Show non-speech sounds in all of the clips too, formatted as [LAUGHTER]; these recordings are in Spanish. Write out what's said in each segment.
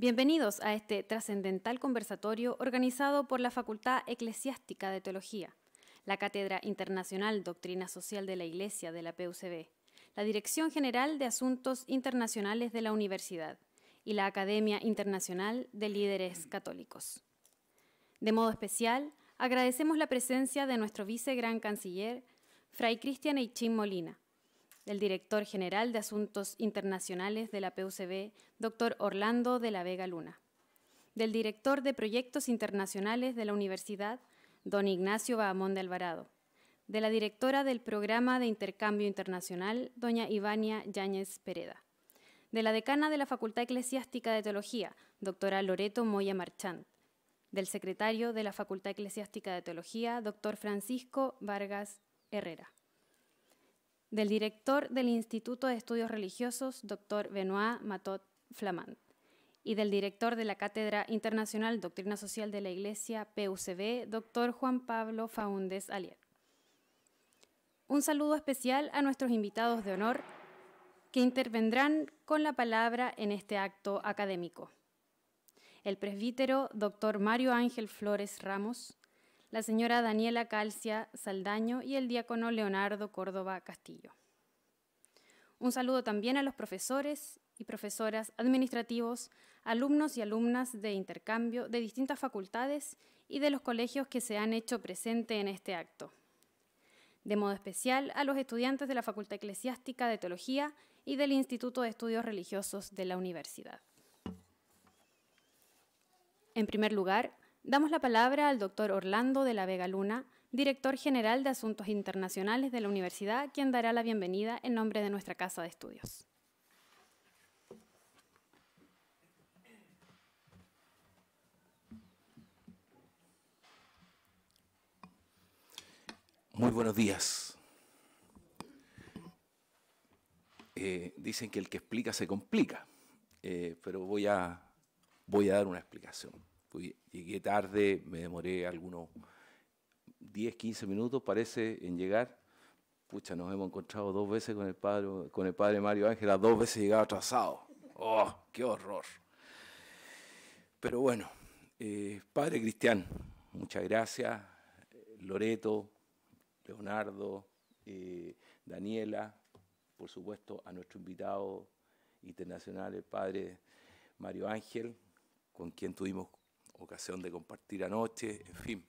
Bienvenidos a este trascendental conversatorio organizado por la Facultad Eclesiástica de Teología, la Cátedra Internacional Doctrina Social de la Iglesia de la PUCB, la Dirección General de Asuntos Internacionales de la Universidad y la Academia Internacional de Líderes Católicos. De modo especial, agradecemos la presencia de nuestro vicegran canciller, Fray Cristian Eichin Molina, del director general de Asuntos Internacionales de la PUCB, doctor Orlando de la Vega Luna, del director de Proyectos Internacionales de la Universidad, don Ignacio Bahamón de Alvarado, de la directora del Programa de Intercambio Internacional, doña Ivania Yáñez Pereda, de la decana de la Facultad Eclesiástica de Teología, doctora Loreto Moya Marchant, del secretario de la Facultad Eclesiástica de Teología, doctor Francisco Vargas Herrera del director del Instituto de Estudios Religiosos, doctor Benoit Matot Flamand, y del director de la Cátedra Internacional Doctrina Social de la Iglesia, PUCB, doctor Juan Pablo Faúndez Alier. Un saludo especial a nuestros invitados de honor que intervendrán con la palabra en este acto académico. El presbítero doctor Mario Ángel Flores Ramos, la señora Daniela Calcia Saldaño y el diácono Leonardo Córdoba Castillo. Un saludo también a los profesores y profesoras administrativos, alumnos y alumnas de intercambio de distintas facultades y de los colegios que se han hecho presente en este acto. De modo especial a los estudiantes de la Facultad Eclesiástica de Teología y del Instituto de Estudios Religiosos de la Universidad. En primer lugar, Damos la palabra al doctor Orlando de la Vega Luna, director general de Asuntos Internacionales de la Universidad, quien dará la bienvenida en nombre de nuestra Casa de Estudios. Muy buenos días. Eh, dicen que el que explica se complica, eh, pero voy a, voy a dar una explicación llegué tarde, me demoré algunos 10, 15 minutos, parece, en llegar. Pucha, nos hemos encontrado dos veces con el padre, Mario Ángel, a dos veces llegaba atrasado. ¡Oh, qué horror! Pero bueno, eh, padre Cristian, muchas gracias. Loreto, Leonardo, eh, Daniela, por supuesto, a nuestro invitado internacional, el padre Mario Ángel, con quien tuvimos ocasión de compartir anoche, en fin,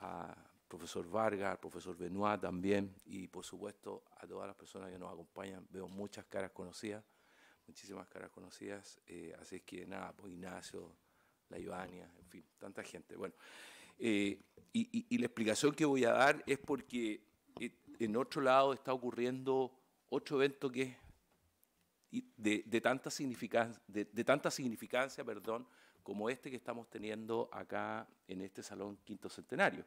a profesor Vargas, al profesor Benoit también, y por supuesto a todas las personas que nos acompañan. Veo muchas caras conocidas, muchísimas caras conocidas, eh, así es que nada, pues Ignacio, la Ivania, en fin, tanta gente. Bueno, eh, y, la explicación que voy a dar es porque eh, en otro lado está ocurriendo otro evento que es de, tanta significancia, de tanta significancia, perdón, como este que estamos teniendo acá en este Salón Quinto Centenario,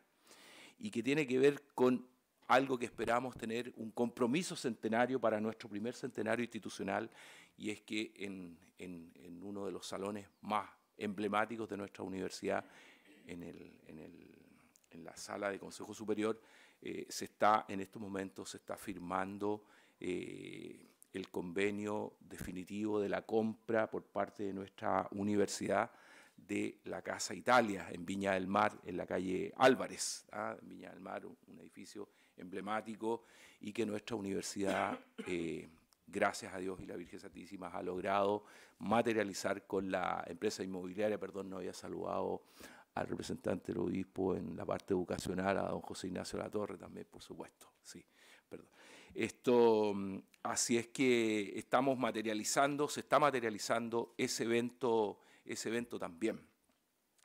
y que tiene que ver con algo que esperamos tener un compromiso centenario para nuestro primer centenario institucional, y es que en, uno de los salones más emblemáticos de nuestra universidad, en, la sala de Consejo Superior, eh, se está, en estos momentos se está firmando eh, el convenio definitivo de la compra por parte de nuestra universidad de la Casa Italia en Viña del Mar, en la calle Álvarez, ¿ah? en Viña del Mar, un, edificio emblemático y que nuestra universidad, eh, gracias a Dios y la Virgen Santísima, ha logrado materializar con la empresa inmobiliaria, perdón, no había saludado al representante del obispo en la parte educacional, a don José Ignacio La Torre también, por supuesto, sí, perdón. Esto, mm, así es que estamos materializando, se está materializando ese evento ese evento también,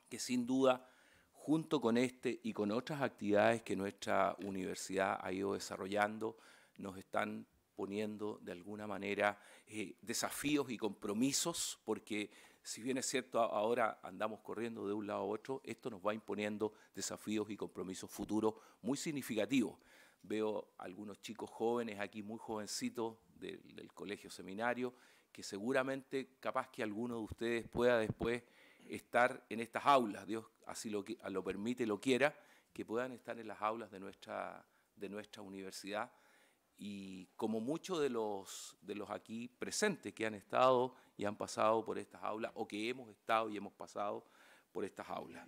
que sin duda, junto con este y con otras actividades que nuestra universidad ha ido desarrollando, nos están poniendo de alguna manera eh, desafíos y compromisos, porque si bien es cierto, ahora andamos corriendo de un lado a otro, esto nos va imponiendo desafíos y compromisos futuros muy significativos. Veo algunos chicos jóvenes aquí, muy jovencitos del, del colegio seminario, que seguramente capaz que alguno de ustedes pueda después estar en estas aulas, Dios así lo, lo permite, lo quiera, que puedan estar en las aulas de nuestra, de nuestra universidad. Y como muchos de los, de los aquí presentes que han estado y han pasado por estas aulas, o que hemos estado y hemos pasado por estas aulas.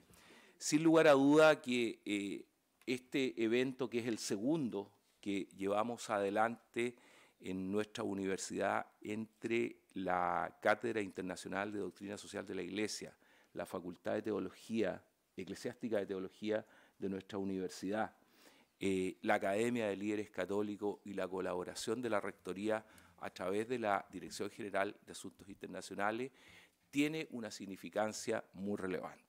Sin lugar a duda que eh, este evento, que es el segundo que llevamos adelante en nuestra universidad entre la Cátedra Internacional de Doctrina Social de la Iglesia, la Facultad de Teología, Eclesiástica de Teología de nuestra universidad, eh, la Academia de Líderes Católicos y la colaboración de la Rectoría a través de la Dirección General de Asuntos Internacionales, tiene una significancia muy relevante.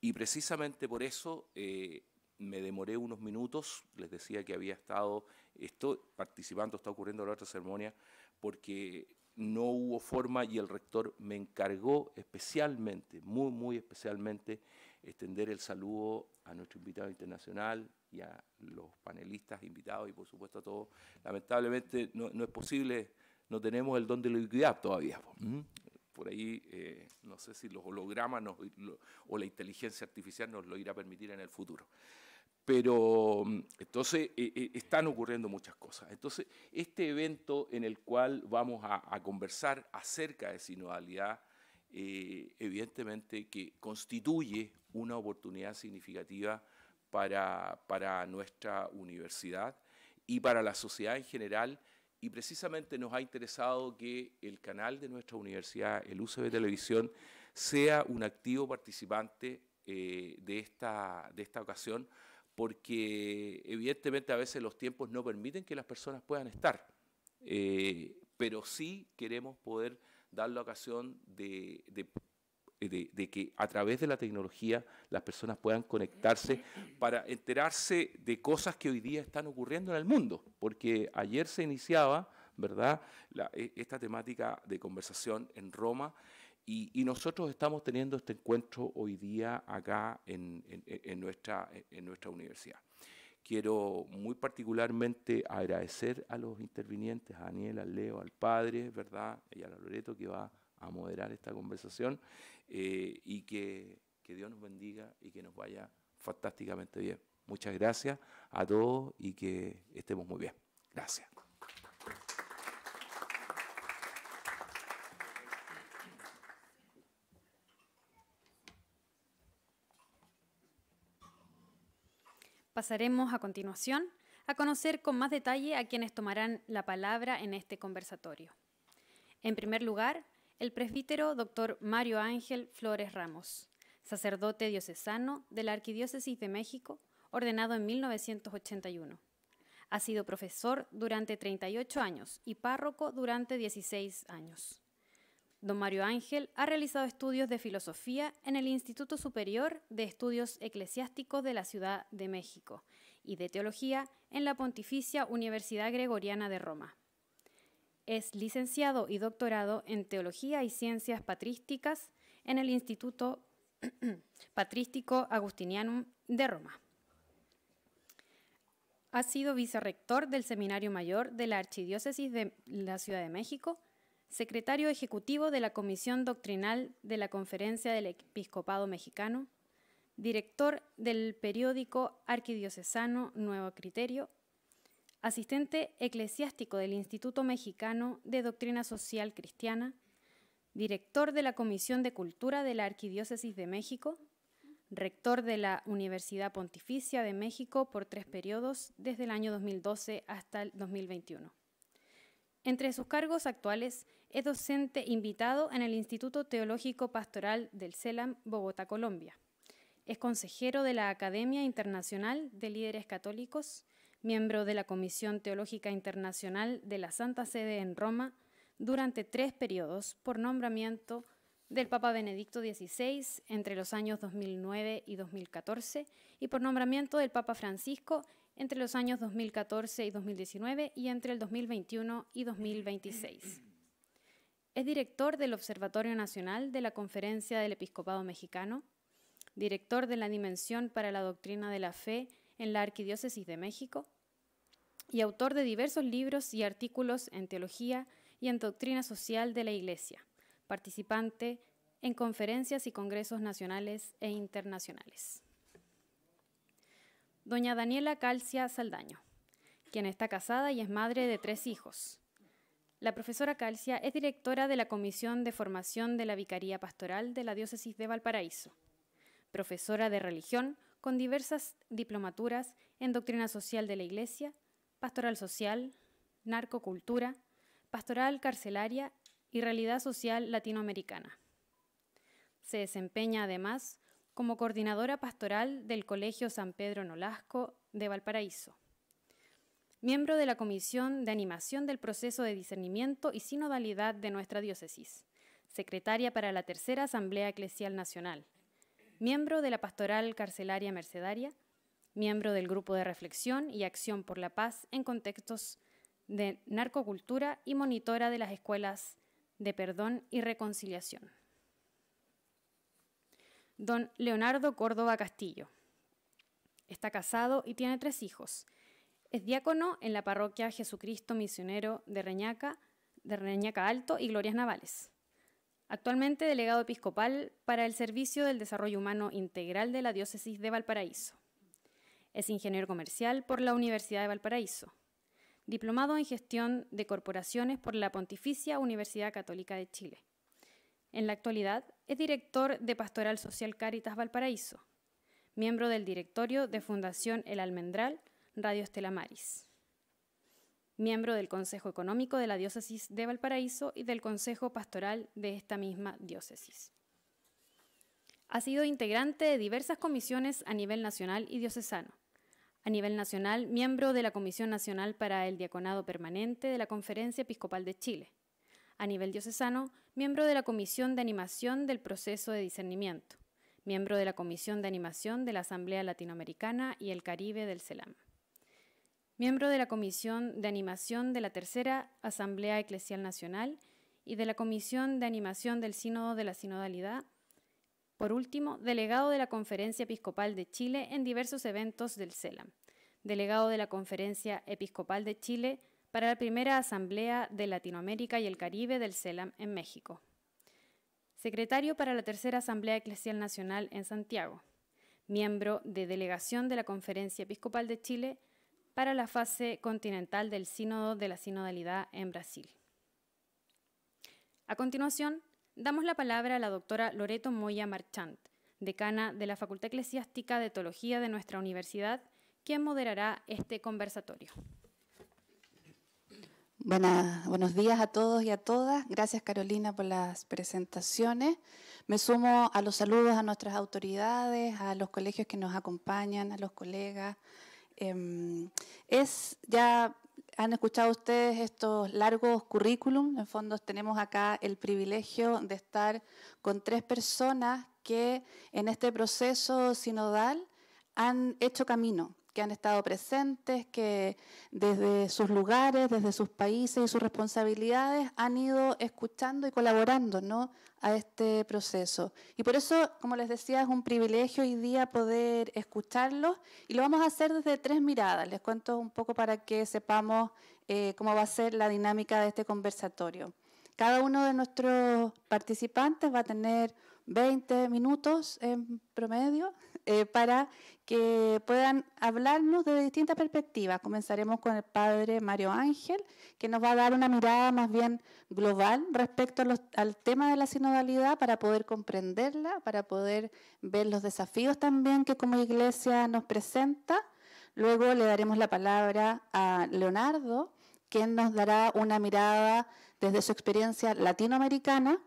Y precisamente por eso eh, me demoré unos minutos, les decía que había estado esto, participando, está ocurriendo la otra ceremonia, porque no hubo forma y el rector me encargó especialmente, muy, muy especialmente, extender el saludo a nuestro invitado internacional y a los panelistas invitados y por supuesto a todos. Lamentablemente no, es posible, no tenemos el don de la ubiquidad todavía. ¿Mm? por ahí, eh, no sé si los hologramas o la inteligencia artificial nos lo irá a permitir en el futuro. Pero mm, entonces e, e, están ocurriendo muchas cosas. Entonces, este evento en el cual vamos a, conversar acerca de sinodalidad, eh, evidentemente que constituye una oportunidad significativa para, para nuestra universidad y para la sociedad en general. Y precisamente nos ha interesado que el canal de nuestra universidad, el UCB Televisión, sea un activo participante eh, de, esta, de esta ocasión porque evidentemente a veces los tiempos no permiten que las personas puedan estar, eh, pero sí queremos poder dar la ocasión de, que a través de la tecnología las personas puedan conectarse para enterarse de cosas que hoy día están ocurriendo en el mundo, porque ayer se iniciaba, ¿verdad?, e, esta temática de conversación en Roma y, nosotros estamos teniendo este encuentro hoy día acá en, nuestra, universidad. Quiero muy particularmente agradecer a los intervinientes, a Daniel, al Leo, al padre, ¿verdad? Y a la Loreto que va a moderar esta conversación eh, y que Dios nos bendiga y que nos vaya fantásticamente bien. Muchas gracias a todos y que estemos muy bien. Gracias. Pasaremos a continuación a conocer con más detalle a quienes tomarán la palabra en este conversatorio. En primer lugar, el presbítero doctor Mario Ángel Flores Ramos, sacerdote diocesano de la Arquidiócesis de México, ordenado en 1981. Ha sido profesor durante 38 años y párroco durante 16 años. Don Mario Ángel ha realizado estudios de filosofía en el Instituto Superior de Estudios Eclesiásticos de la Ciudad de México y de teología en la Pontificia Universidad Gregoriana de Roma. Es licenciado y doctorado en Teología y Ciencias Patrísticas en el Instituto [CLEARS THROAT] Patrístico Agustinianum de Roma. Ha sido vicerrector del Seminario Mayor de la Archidiócesis de la Ciudad de México secretario ejecutivo de la Comisión Doctrinal de la Conferencia del Episcopado Mexicano, director del periódico arquidiocesano Nuevo Criterio, asistente eclesiástico del Instituto Mexicano de Doctrina Social Cristiana, director de la Comisión de Cultura de la Arquidiócesis de México, rector de la Universidad Pontificia de México por tres periodos desde el año 2012 hasta el 2021. Entre sus cargos actuales es docente invitado en el Instituto Teológico Pastoral del CELAM, Bogotá, Colombia. Es consejero de la Academia Internacional de Líderes Católicos, miembro de la Comisión Teológica Internacional de la Santa Sede en Roma durante tres periodos por nombramiento del Papa Benedicto XVI entre los años 2009 y 2014 y por nombramiento del Papa Francisco entre los años 2014 y 2019 y entre el 2021 y 2026. Es director del Observatorio Nacional de la Conferencia del Episcopado Mexicano, director de la Dimensión para la Doctrina de la Fe en la Arquidiócesis de México y autor de diversos libros y artículos en teología y en doctrina social de la Iglesia, participante en conferencias y congresos nacionales e internacionales. Doña Daniela Calcia Saldaño, quien está casada y es madre de tres hijos, la profesora Calcia es directora de la Comisión de Formación de la Vicaría Pastoral de la Diócesis de Valparaíso, profesora de religión con diversas diplomaturas en Doctrina Social de la Iglesia, Pastoral Social, Narcocultura, Pastoral Carcelaria y Realidad Social Latinoamericana. Se desempeña además como coordinadora pastoral del Colegio San Pedro Nolasco de Valparaíso miembro de la Comisión de Animación del Proceso de Discernimiento y Sinodalidad de nuestra diócesis, secretaria para la Tercera Asamblea Eclesial Nacional, miembro de la Pastoral Carcelaria Mercedaria, miembro del Grupo de Reflexión y Acción por la Paz en contextos de narcocultura y monitora de las escuelas de perdón y reconciliación. Don Leonardo Córdoba Castillo. Está casado y tiene tres hijos, es diácono en la parroquia Jesucristo Misionero de Reñaca, de Reñaca Alto y Glorias Navales. Actualmente delegado episcopal para el Servicio del Desarrollo Humano Integral de la Diócesis de Valparaíso. Es ingeniero comercial por la Universidad de Valparaíso. Diplomado en Gestión de Corporaciones por la Pontificia Universidad Católica de Chile. En la actualidad es director de Pastoral Social Cáritas Valparaíso, miembro del directorio de Fundación El Almendral Radio Estela Miembro del Consejo Económico de la Diócesis de Valparaíso y del Consejo Pastoral de esta misma diócesis. Ha sido integrante de diversas comisiones a nivel nacional y diocesano. A nivel nacional, miembro de la Comisión Nacional para el Diaconado Permanente de la Conferencia Episcopal de Chile. A nivel diocesano, miembro de la Comisión de Animación del Proceso de Discernimiento. Miembro de la Comisión de Animación de la Asamblea Latinoamericana y el Caribe del CELAM miembro de la Comisión de Animación de la Tercera Asamblea Eclesial Nacional y de la Comisión de Animación del Sínodo de la Sinodalidad. Por último, delegado de la Conferencia Episcopal de Chile en diversos eventos del CELAM. Delegado de la Conferencia Episcopal de Chile para la primera Asamblea de Latinoamérica y el Caribe del CELAM en México. Secretario para la Tercera Asamblea Eclesial Nacional en Santiago. Miembro de delegación de la Conferencia Episcopal de Chile para la fase continental del Sínodo de la Sinodalidad en Brasil. A continuación, damos la palabra a la doctora Loreto Moya Marchant, decana de la Facultad Eclesiástica de Teología de nuestra universidad, quien moderará este conversatorio. buenos días a todos y a todas. Gracias Carolina por las presentaciones. Me sumo a los saludos a nuestras autoridades, a los colegios que nos acompañan, a los colegas, Em, es ya han escuchado ustedes estos largos currículum. En fondo tenemos acá el privilegio de estar con tres personas que en este proceso sinodal han hecho camino, que han estado presentes, que desde sus lugares, desde sus países y sus responsabilidades han ido escuchando y colaborando ¿no? a este proceso. Y por eso, como les decía, es un privilegio hoy día poder escucharlos y lo vamos a hacer desde tres miradas. Les cuento un poco para que sepamos eh, cómo va a ser la dinámica de este conversatorio. Cada uno de nuestros participantes va a tener 20 minutos en promedio eh, para que puedan hablarnos desde distintas perspectivas. Comenzaremos con el padre Mario Ángel, que nos va a dar una mirada más bien global respecto al tema de la sinodalidad para poder comprenderla, para poder ver los desafíos también que como iglesia nos presenta. Luego le daremos la palabra a Leonardo, quien nos dará una mirada desde su experiencia latinoamericana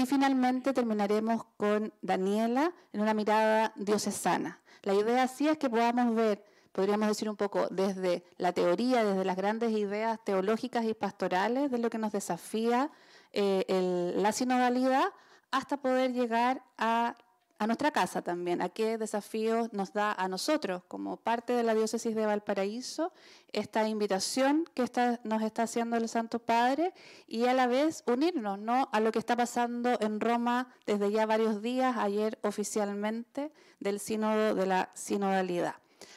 y finalmente terminaremos con Daniela en una mirada diocesana. La idea sí es que podamos ver, podríamos decir un poco desde la teoría, desde las grandes ideas teológicas y pastorales de lo que nos desafía eh, la sinodalidad, hasta poder llegar a a nuestra casa también, a qué desafíos nos da a nosotros como parte de la diócesis de Valparaíso esta invitación que nos está haciendo el Santo Padre y a la vez unirnos ¿no? a lo que está pasando en Roma desde ya varios días, ayer oficialmente, del sínodo de la sinodalidad.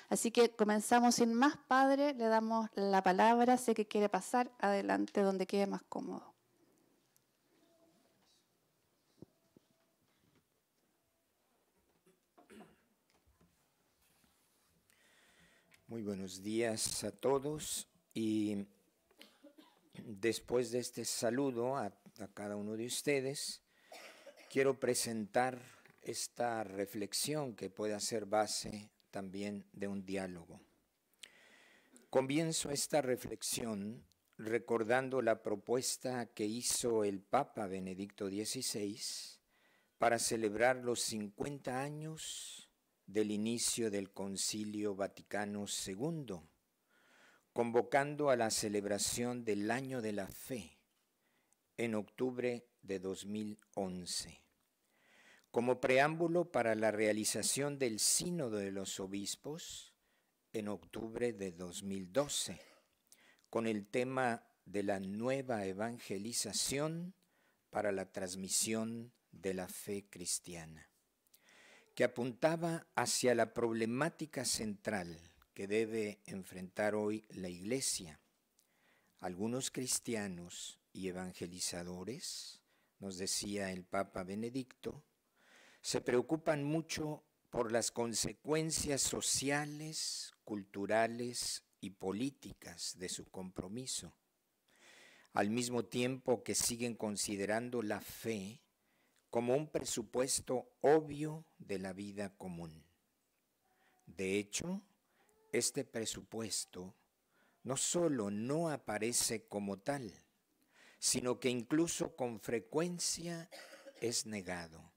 Así que comenzamos sin más, Padre, le damos la palabra, sé que quiere pasar adelante donde quede más cómodo. Muy buenos días a todos y después de este saludo a, cada uno de ustedes, quiero presentar esta reflexión que puede ser base también de un diálogo. Comienzo esta reflexión recordando la propuesta que hizo el Papa Benedicto XVI para celebrar los 50 años del inicio del Concilio Vaticano II, convocando a la celebración del Año de la Fe en octubre de 2011. Como preámbulo para la realización del Sínodo de los Obispos en octubre de 2012, con el tema de la nueva evangelización para la transmisión de la fe cristiana que apuntaba hacia la problemática central que debe enfrentar hoy la Iglesia. Algunos cristianos y evangelizadores, nos decía el Papa Benedicto, se preocupan mucho por las consecuencias sociales, culturales y políticas de su compromiso, al mismo tiempo que siguen considerando la fe como un presupuesto obvio de la vida común. De hecho, este presupuesto no solo no aparece como tal, sino que incluso con frecuencia es negado.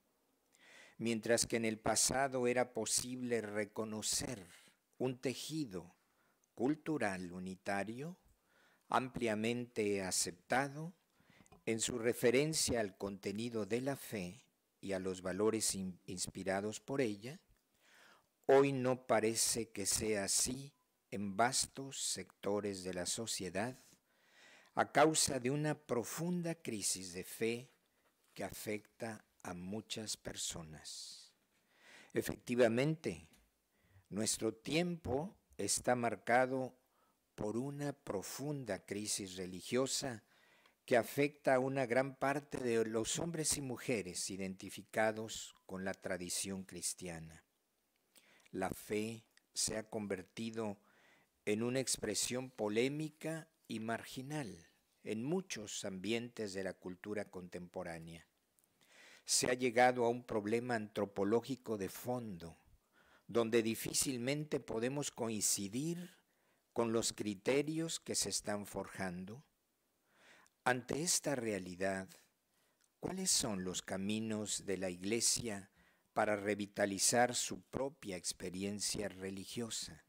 Mientras que en el pasado era posible reconocer un tejido cultural unitario ampliamente aceptado, en su referencia al contenido de la fe y a los valores inspirados por ella, hoy no parece que sea así en vastos sectores de la sociedad a causa de una profunda crisis de fe que afecta a muchas personas. Efectivamente, nuestro tiempo está marcado por una profunda crisis religiosa que afecta a una gran parte de los hombres y mujeres identificados con la tradición cristiana. La fe se ha convertido en una expresión polémica y marginal en muchos ambientes de la cultura contemporánea. Se ha llegado a un problema antropológico de fondo, donde difícilmente podemos coincidir con los criterios que se están forjando ante esta realidad, ¿cuáles son los caminos de la Iglesia para revitalizar su propia experiencia religiosa?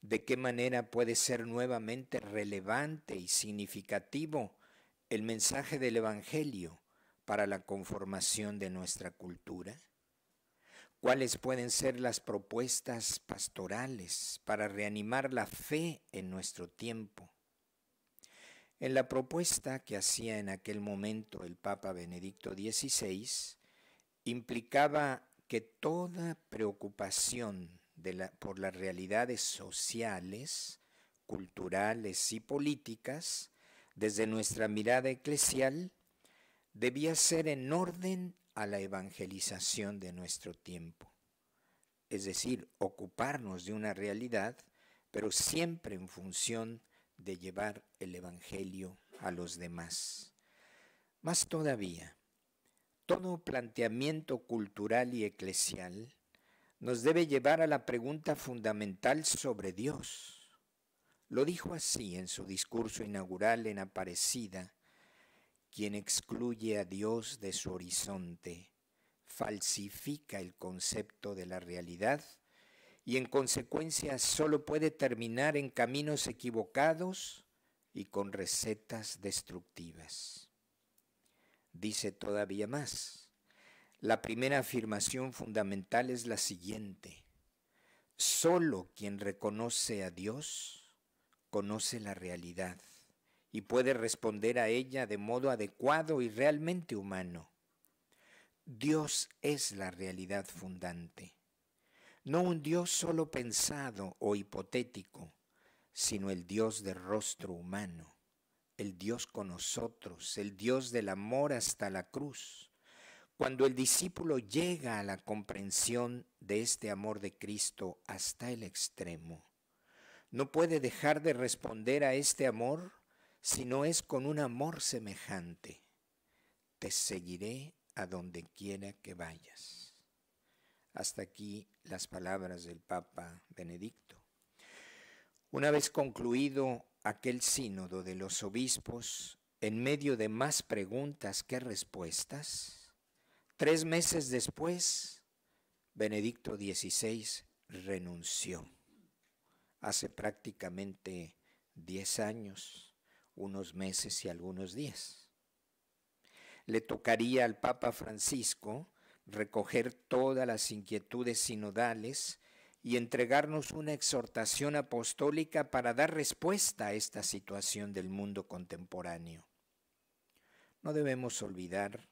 ¿De qué manera puede ser nuevamente relevante y significativo el mensaje del Evangelio para la conformación de nuestra cultura? ¿Cuáles pueden ser las propuestas pastorales para reanimar la fe en nuestro tiempo? En la propuesta que hacía en aquel momento el Papa Benedicto XVI, implicaba que toda preocupación por las realidades sociales, culturales y políticas, desde nuestra mirada eclesial, debía ser en orden a la evangelización de nuestro tiempo. Es decir, ocuparnos de una realidad, pero siempre en función de de llevar el Evangelio a los demás. Más todavía, todo planteamiento cultural y eclesial nos debe llevar a la pregunta fundamental sobre Dios. Lo dijo así en su discurso inaugural en Aparecida, quien excluye a Dios de su horizonte, falsifica el concepto de la realidad y en consecuencia solo puede terminar en caminos equivocados y con recetas destructivas. Dice todavía más. La primera afirmación fundamental es la siguiente. Solo quien reconoce a Dios conoce la realidad y puede responder a ella de modo adecuado y realmente humano. Dios es la realidad fundante no un Dios solo pensado o hipotético, sino el Dios de rostro humano, el Dios con nosotros, el Dios del amor hasta la cruz. Cuando el discípulo llega a la comprensión de este amor de Cristo hasta el extremo, no puede dejar de responder a este amor si no es con un amor semejante. Te seguiré a donde quiera que vayas. Hasta aquí las palabras del Papa Benedicto. Una vez concluido aquel sínodo de los obispos, en medio de más preguntas que respuestas, tres meses después, Benedicto XVI renunció. Hace prácticamente diez años, unos meses y algunos días. Le tocaría al Papa Francisco recoger todas las inquietudes sinodales y entregarnos una exhortación apostólica para dar respuesta a esta situación del mundo contemporáneo. No debemos olvidar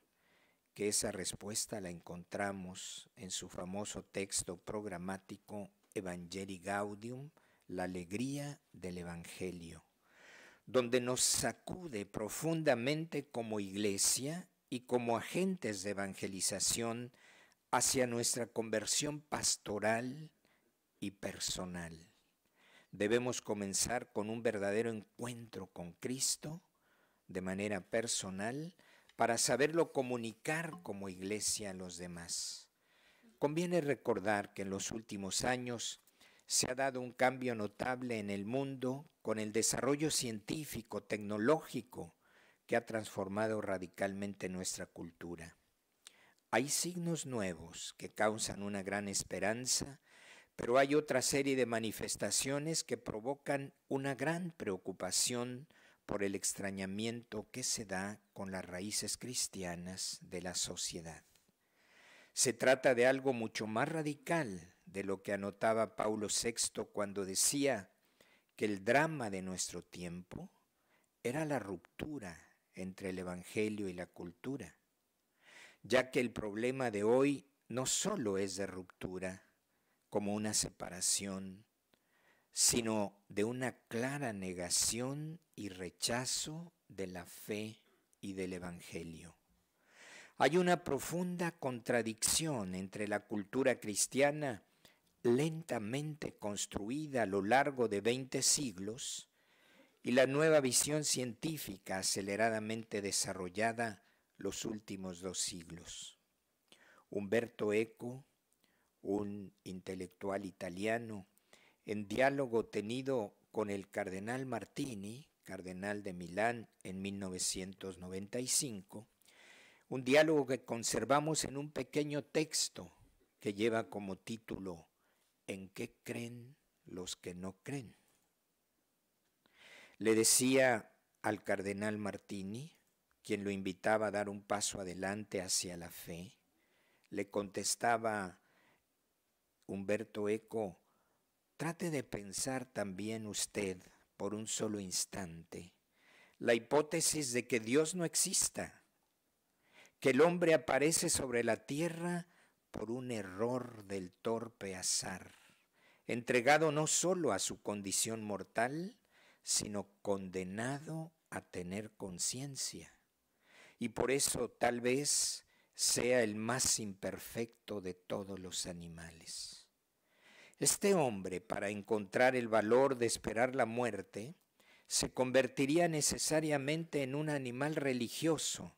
que esa respuesta la encontramos en su famoso texto programático Evangelii Gaudium, la alegría del Evangelio, donde nos sacude profundamente como iglesia y como agentes de evangelización hacia nuestra conversión pastoral y personal. Debemos comenzar con un verdadero encuentro con Cristo de manera personal para saberlo comunicar como iglesia a los demás. Conviene recordar que en los últimos años se ha dado un cambio notable en el mundo con el desarrollo científico, tecnológico ha transformado radicalmente nuestra cultura. Hay signos nuevos que causan una gran esperanza, pero hay otra serie de manifestaciones que provocan una gran preocupación por el extrañamiento que se da con las raíces cristianas de la sociedad. Se trata de algo mucho más radical de lo que anotaba Paulo VI cuando decía que el drama de nuestro tiempo era la ruptura entre el Evangelio y la cultura, ya que el problema de hoy no solo es de ruptura, como una separación, sino de una clara negación y rechazo de la fe y del Evangelio. Hay una profunda contradicción entre la cultura cristiana lentamente construida a lo largo de 20 siglos y la nueva visión científica aceleradamente desarrollada los últimos dos siglos. Humberto Eco, un intelectual italiano, en diálogo tenido con el cardenal Martini, cardenal de Milán en 1995, un diálogo que conservamos en un pequeño texto que lleva como título ¿En qué creen los que no creen? Le decía al cardenal Martini, quien lo invitaba a dar un paso adelante hacia la fe, le contestaba Humberto Eco, trate de pensar también usted por un solo instante la hipótesis de que Dios no exista, que el hombre aparece sobre la tierra por un error del torpe azar, entregado no solo a su condición mortal, sino condenado a tener conciencia. Y por eso tal vez sea el más imperfecto de todos los animales. Este hombre, para encontrar el valor de esperar la muerte, se convertiría necesariamente en un animal religioso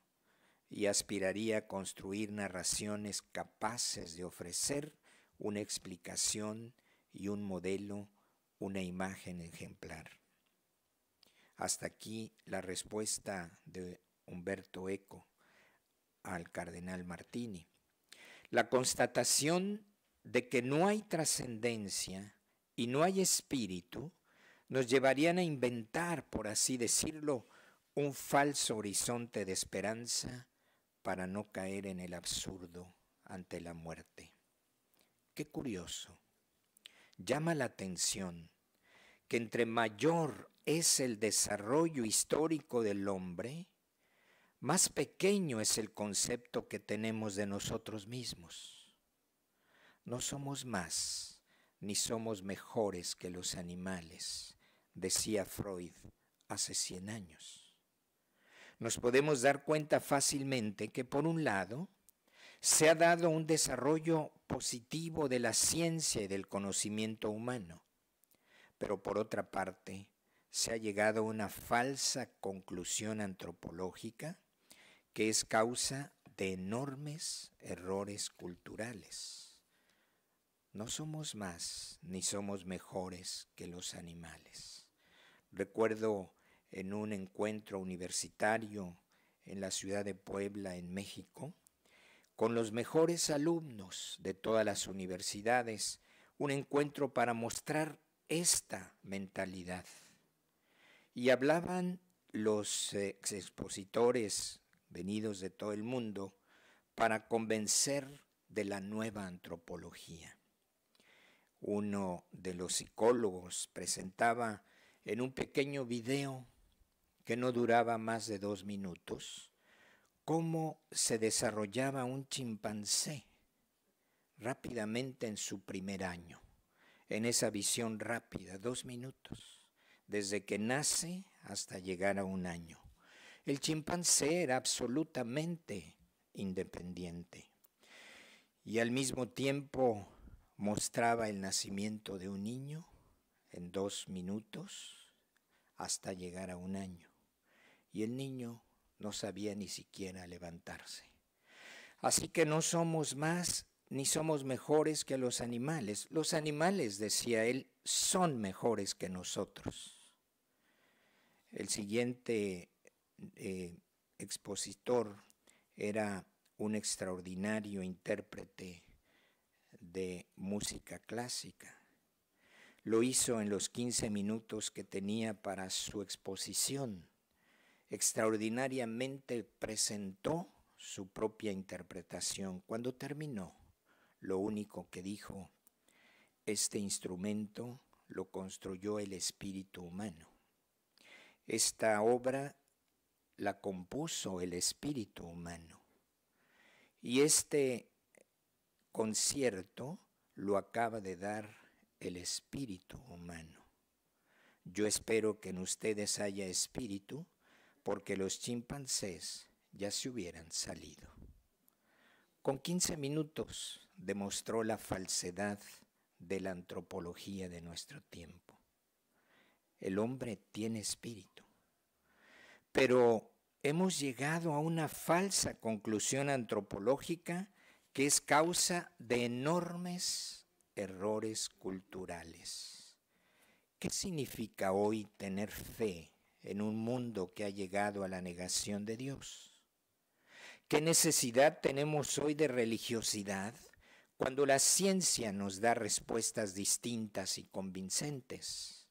y aspiraría a construir narraciones capaces de ofrecer una explicación y un modelo, una imagen ejemplar. Hasta aquí la respuesta de Humberto Eco al cardenal Martini. La constatación de que no hay trascendencia y no hay espíritu nos llevarían a inventar, por así decirlo, un falso horizonte de esperanza para no caer en el absurdo ante la muerte. Qué curioso. Llama la atención que entre mayor es el desarrollo histórico del hombre, más pequeño es el concepto que tenemos de nosotros mismos. No somos más ni somos mejores que los animales, decía Freud hace 100 años. Nos podemos dar cuenta fácilmente que, por un lado, se ha dado un desarrollo positivo de la ciencia y del conocimiento humano, pero por otra parte, se ha llegado a una falsa conclusión antropológica que es causa de enormes errores culturales. No somos más ni somos mejores que los animales. Recuerdo en un encuentro universitario en la ciudad de Puebla, en México, con los mejores alumnos de todas las universidades, un encuentro para mostrar esta mentalidad y hablaban los eh, expositores venidos de todo el mundo para convencer de la nueva antropología. Uno de los psicólogos presentaba en un pequeño video que no duraba más de dos minutos cómo se desarrollaba un chimpancé rápidamente en su primer año, en esa visión rápida, dos minutos desde que nace hasta llegar a un año. El chimpancé era absolutamente independiente y al mismo tiempo mostraba el nacimiento de un niño en dos minutos hasta llegar a un año. Y el niño no sabía ni siquiera levantarse. Así que no somos más ni somos mejores que los animales. Los animales, decía él, son mejores que nosotros. El siguiente eh, expositor era un extraordinario intérprete de música clásica. Lo hizo en los 15 minutos que tenía para su exposición. Extraordinariamente presentó su propia interpretación. Cuando terminó, lo único que dijo, este instrumento lo construyó el espíritu humano. Esta obra la compuso el espíritu humano. Y este concierto lo acaba de dar el espíritu humano. Yo espero que en ustedes haya espíritu porque los chimpancés ya se hubieran salido. Con 15 minutos demostró la falsedad de la antropología de nuestro tiempo. El hombre tiene espíritu, pero hemos llegado a una falsa conclusión antropológica que es causa de enormes errores culturales. ¿Qué significa hoy tener fe en un mundo que ha llegado a la negación de Dios? ¿Qué necesidad tenemos hoy de religiosidad cuando la ciencia nos da respuestas distintas y convincentes?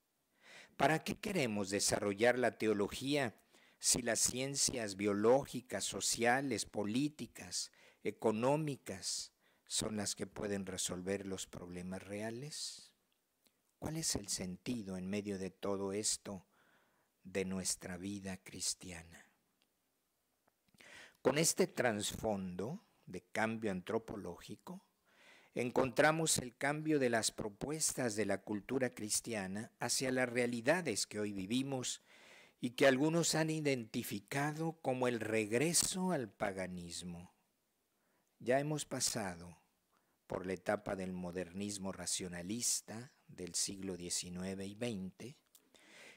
¿Para qué queremos desarrollar la teología si las ciencias biológicas, sociales, políticas, económicas son las que pueden resolver los problemas reales? ¿Cuál es el sentido en medio de todo esto de nuestra vida cristiana? Con este trasfondo de cambio antropológico, encontramos el cambio de las propuestas de la cultura cristiana hacia las realidades que hoy vivimos y que algunos han identificado como el regreso al paganismo. Ya hemos pasado por la etapa del modernismo racionalista del siglo XIX y XX,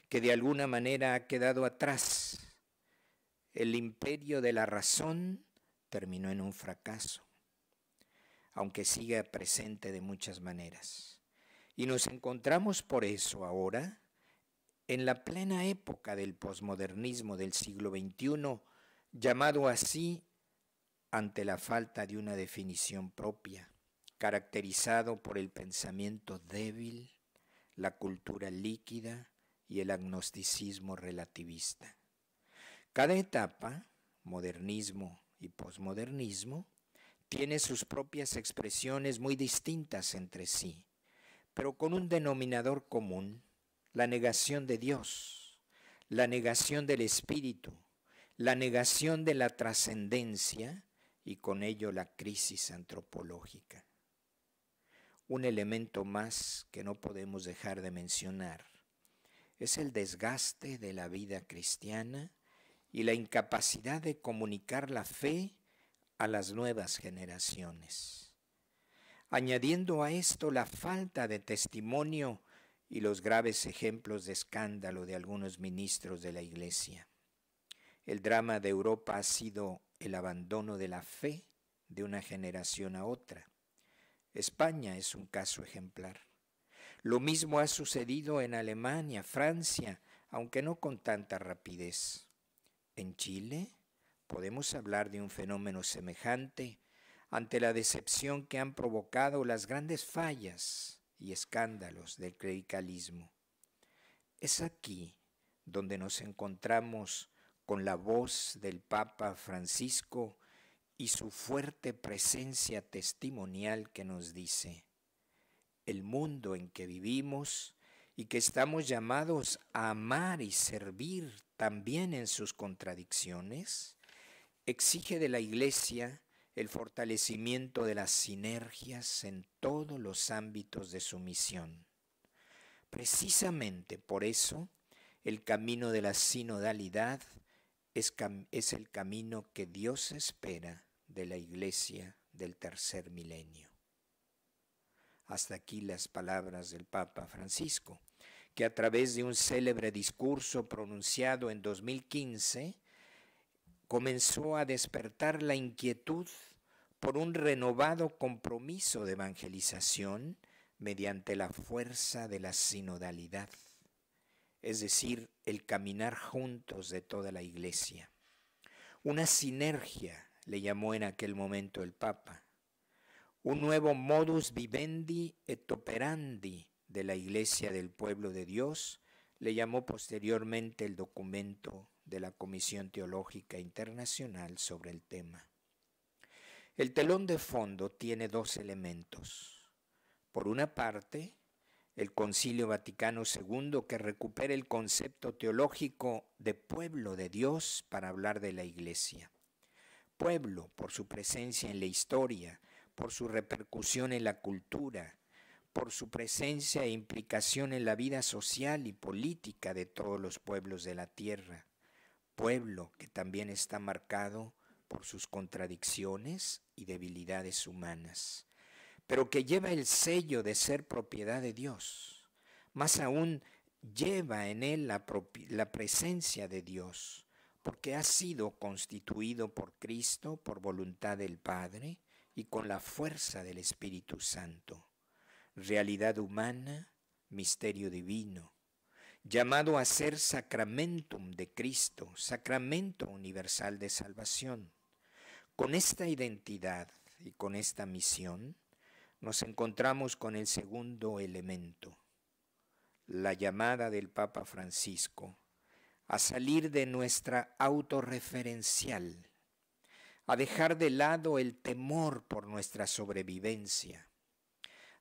que de alguna manera ha quedado atrás el imperio de la razón terminó en un fracaso, aunque siga presente de muchas maneras. Y nos encontramos por eso ahora en la plena época del posmodernismo del siglo XXI, llamado así ante la falta de una definición propia, caracterizado por el pensamiento débil, la cultura líquida y el agnosticismo relativista. Cada etapa, modernismo y posmodernismo, tiene sus propias expresiones muy distintas entre sí, pero con un denominador común, la negación de Dios, la negación del Espíritu, la negación de la trascendencia y con ello la crisis antropológica. Un elemento más que no podemos dejar de mencionar es el desgaste de la vida cristiana y la incapacidad de comunicar la fe a las nuevas generaciones. Añadiendo a esto la falta de testimonio y los graves ejemplos de escándalo de algunos ministros de la Iglesia. El drama de Europa ha sido el abandono de la fe de una generación a otra. España es un caso ejemplar. Lo mismo ha sucedido en Alemania, Francia, aunque no con tanta rapidez en Chile? ¿Podemos hablar de un fenómeno semejante ante la decepción que han provocado las grandes fallas y escándalos del clericalismo? Es aquí donde nos encontramos con la voz del Papa Francisco y su fuerte presencia testimonial que nos dice, el mundo en que vivimos y que estamos llamados a amar y servir también en sus contradicciones, exige de la Iglesia el fortalecimiento de las sinergias en todos los ámbitos de su misión. Precisamente por eso, el camino de la sinodalidad es, es el camino que Dios espera de la Iglesia del tercer milenio. Hasta aquí las palabras del Papa Francisco, que a través de un célebre discurso pronunciado en 2015 comenzó a despertar la inquietud por un renovado compromiso de evangelización mediante la fuerza de la sinodalidad, es decir, el caminar juntos de toda la Iglesia. Una sinergia, le llamó en aquel momento el Papa, un nuevo modus vivendi et operandi de la Iglesia del Pueblo de Dios, le llamó posteriormente el documento de la Comisión Teológica Internacional sobre el tema. El telón de fondo tiene dos elementos. Por una parte, el Concilio Vaticano II que recupera el concepto teológico de pueblo de Dios para hablar de la Iglesia. Pueblo por su presencia en la historia, por su repercusión en la cultura, por su presencia e implicación en la vida social y política de todos los pueblos de la tierra, pueblo que también está marcado por sus contradicciones y debilidades humanas, pero que lleva el sello de ser propiedad de Dios, más aún lleva en él la, presencia de Dios, porque ha sido constituido por Cristo por voluntad del Padre, y con la fuerza del Espíritu Santo. Realidad humana, misterio divino, llamado a ser sacramentum de Cristo, sacramento universal de salvación. Con esta identidad y con esta misión, nos encontramos con el segundo elemento, la llamada del Papa Francisco a salir de nuestra autorreferencial a dejar de lado el temor por nuestra sobrevivencia,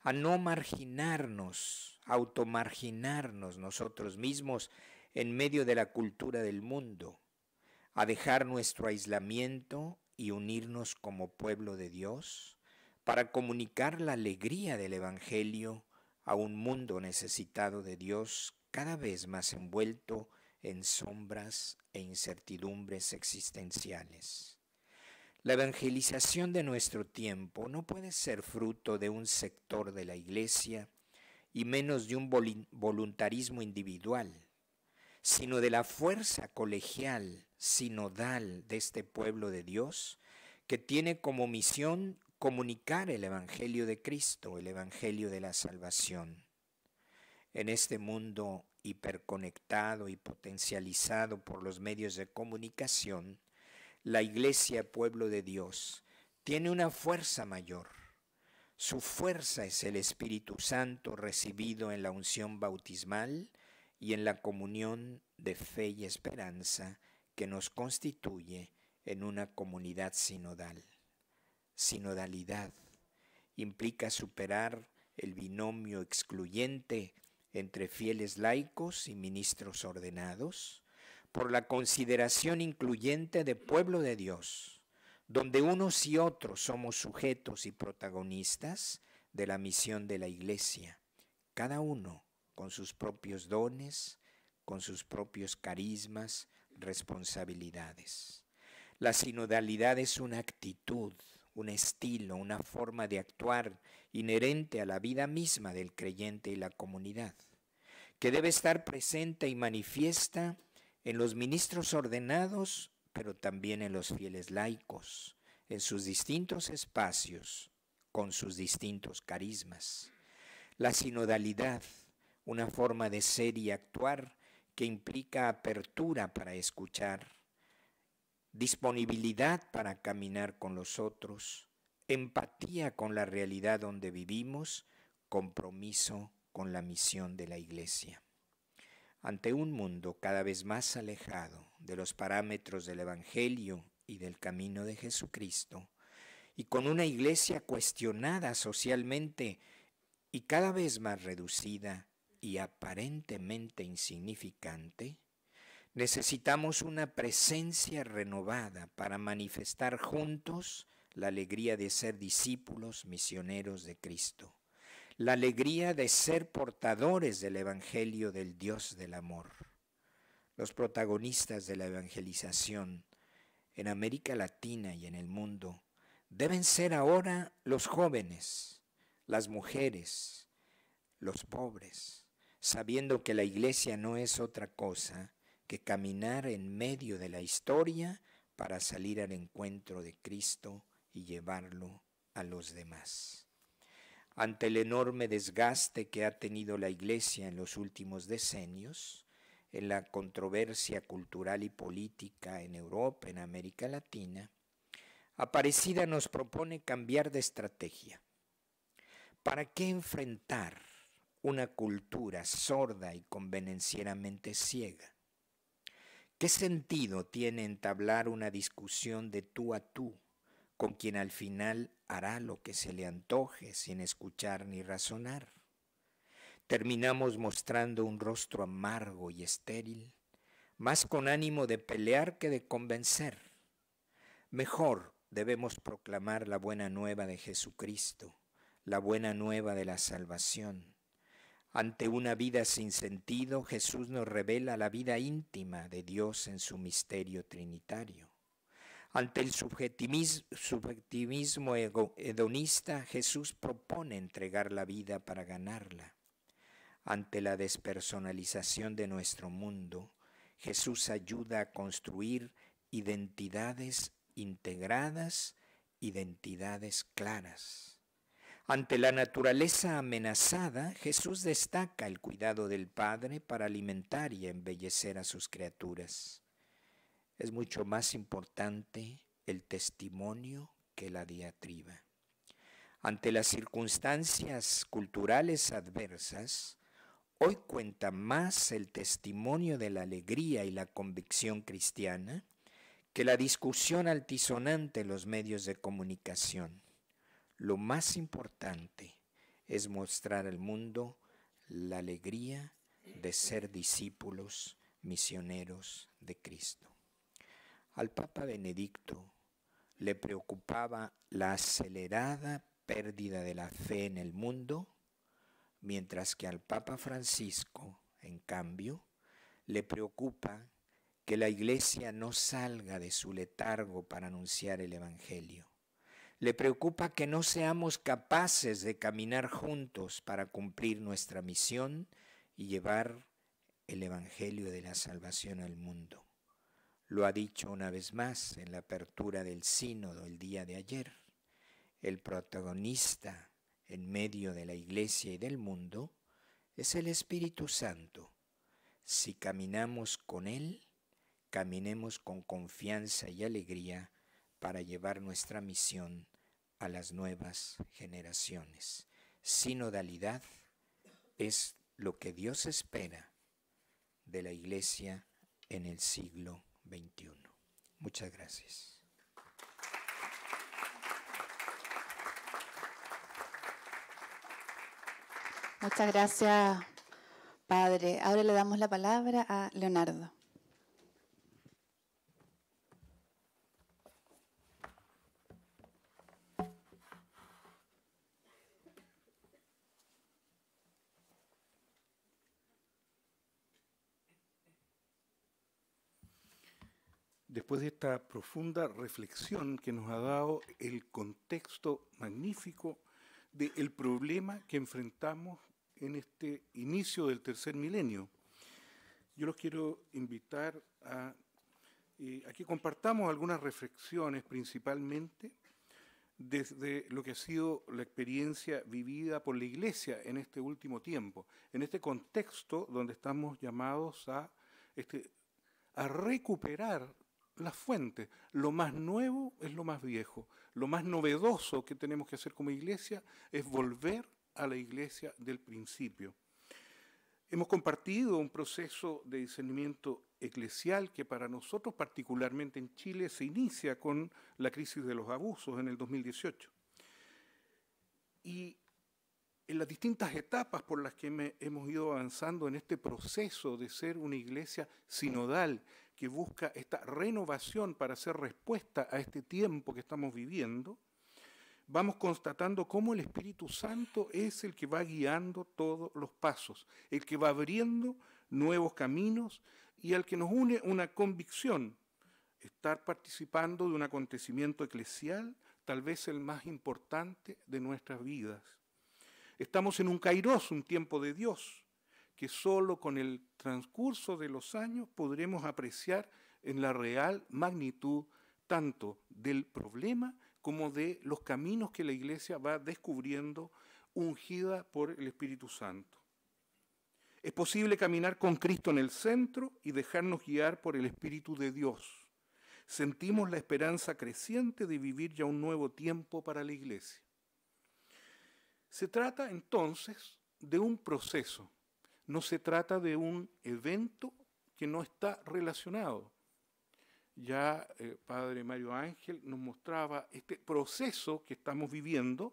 a no marginarnos, automarginarnos nosotros mismos en medio de la cultura del mundo, a dejar nuestro aislamiento y unirnos como pueblo de Dios para comunicar la alegría del Evangelio a un mundo necesitado de Dios cada vez más envuelto en sombras e incertidumbres existenciales. La evangelización de nuestro tiempo no puede ser fruto de un sector de la Iglesia y menos de un voluntarismo individual, sino de la fuerza colegial, sinodal de este pueblo de Dios, que tiene como misión comunicar el Evangelio de Cristo, el Evangelio de la Salvación. En este mundo hiperconectado y potencializado por los medios de comunicación, la iglesia, pueblo de Dios, tiene una fuerza mayor. Su fuerza es el Espíritu Santo recibido en la unción bautismal y en la comunión de fe y esperanza que nos constituye en una comunidad sinodal. Sinodalidad implica superar el binomio excluyente entre fieles laicos y ministros ordenados, por la consideración incluyente de pueblo de Dios, donde unos y otros somos sujetos y protagonistas de la misión de la Iglesia, cada uno con sus propios dones, con sus propios carismas, responsabilidades. La sinodalidad es una actitud, un estilo, una forma de actuar inherente a la vida misma del creyente y la comunidad, que debe estar presente y manifiesta en los ministros ordenados, pero también en los fieles laicos, en sus distintos espacios, con sus distintos carismas. La sinodalidad, una forma de ser y actuar que implica apertura para escuchar, disponibilidad para caminar con los otros, empatía con la realidad donde vivimos, compromiso con la misión de la Iglesia. Ante un mundo cada vez más alejado de los parámetros del Evangelio y del camino de Jesucristo, y con una iglesia cuestionada socialmente y cada vez más reducida y aparentemente insignificante, necesitamos una presencia renovada para manifestar juntos la alegría de ser discípulos misioneros de Cristo la alegría de ser portadores del Evangelio del Dios del Amor, los protagonistas de la evangelización en América Latina y en el mundo, deben ser ahora los jóvenes, las mujeres, los pobres, sabiendo que la iglesia no es otra cosa que caminar en medio de la historia para salir al encuentro de Cristo y llevarlo a los demás ante el enorme desgaste que ha tenido la Iglesia en los últimos decenios, en la controversia cultural y política en Europa, en América Latina, Aparecida nos propone cambiar de estrategia. ¿Para qué enfrentar una cultura sorda y convenencieramente ciega? ¿Qué sentido tiene entablar una discusión de tú a tú con quien al final hará lo que se le antoje sin escuchar ni razonar. Terminamos mostrando un rostro amargo y estéril, más con ánimo de pelear que de convencer. Mejor debemos proclamar la buena nueva de Jesucristo, la buena nueva de la salvación. Ante una vida sin sentido, Jesús nos revela la vida íntima de Dios en su misterio trinitario. Ante el subjetivismo hedonista, Jesús propone entregar la vida para ganarla. Ante la despersonalización de nuestro mundo, Jesús ayuda a construir identidades integradas, identidades claras. Ante la naturaleza amenazada, Jesús destaca el cuidado del Padre para alimentar y embellecer a sus criaturas. Es mucho más importante el testimonio que la diatriba. Ante las circunstancias culturales adversas, hoy cuenta más el testimonio de la alegría y la convicción cristiana que la discusión altisonante en los medios de comunicación. Lo más importante es mostrar al mundo la alegría de ser discípulos misioneros de Cristo. Al Papa Benedicto le preocupaba la acelerada pérdida de la fe en el mundo, mientras que al Papa Francisco, en cambio, le preocupa que la Iglesia no salga de su letargo para anunciar el Evangelio. Le preocupa que no seamos capaces de caminar juntos para cumplir nuestra misión y llevar el Evangelio de la salvación al mundo. Lo ha dicho una vez más en la apertura del sínodo el día de ayer. El protagonista en medio de la iglesia y del mundo es el Espíritu Santo. Si caminamos con Él, caminemos con confianza y alegría para llevar nuestra misión a las nuevas generaciones. Sinodalidad es lo que Dios espera de la iglesia en el siglo 21. Muchas gracias. Muchas gracias, Padre. Ahora le damos la palabra a Leonardo. de esta profunda reflexión que nos ha dado el contexto magnífico del problema que enfrentamos en este inicio del tercer milenio. Yo los quiero invitar eh, a, que compartamos algunas reflexiones principalmente desde lo que ha sido la experiencia vivida por la Iglesia en este último tiempo, en este contexto donde estamos llamados a este, recuperar la fuente, Lo más nuevo es lo más viejo. Lo más novedoso que tenemos que hacer como iglesia es volver a la iglesia del principio. Hemos compartido un proceso de discernimiento eclesial que para nosotros, particularmente en Chile, se inicia con la crisis de los abusos en el 2018. Y en las distintas etapas por las que hemos ido avanzando en este proceso de ser una iglesia sinodal que busca esta renovación para hacer respuesta a este tiempo que estamos viviendo, vamos constatando cómo el Espíritu Santo es el que va guiando todos los pasos, el que va abriendo nuevos caminos y al que nos une una convicción, estar participando de un acontecimiento eclesial, tal vez el más importante de nuestras vidas. Estamos en un kairos, un tiempo de Dios, que solo con el transcurso de los años podremos apreciar en la real magnitud tanto del problema como de los caminos que la Iglesia va descubriendo ungida por el Espíritu Santo. Es posible caminar con Cristo en el centro y dejarnos guiar por el Espíritu de Dios. Sentimos la esperanza creciente de vivir ya un nuevo tiempo para la Iglesia. Se trata entonces de un proceso no se trata de un evento que no está relacionado. Ya eh, Padre Mario Ángel nos mostraba este proceso que estamos viviendo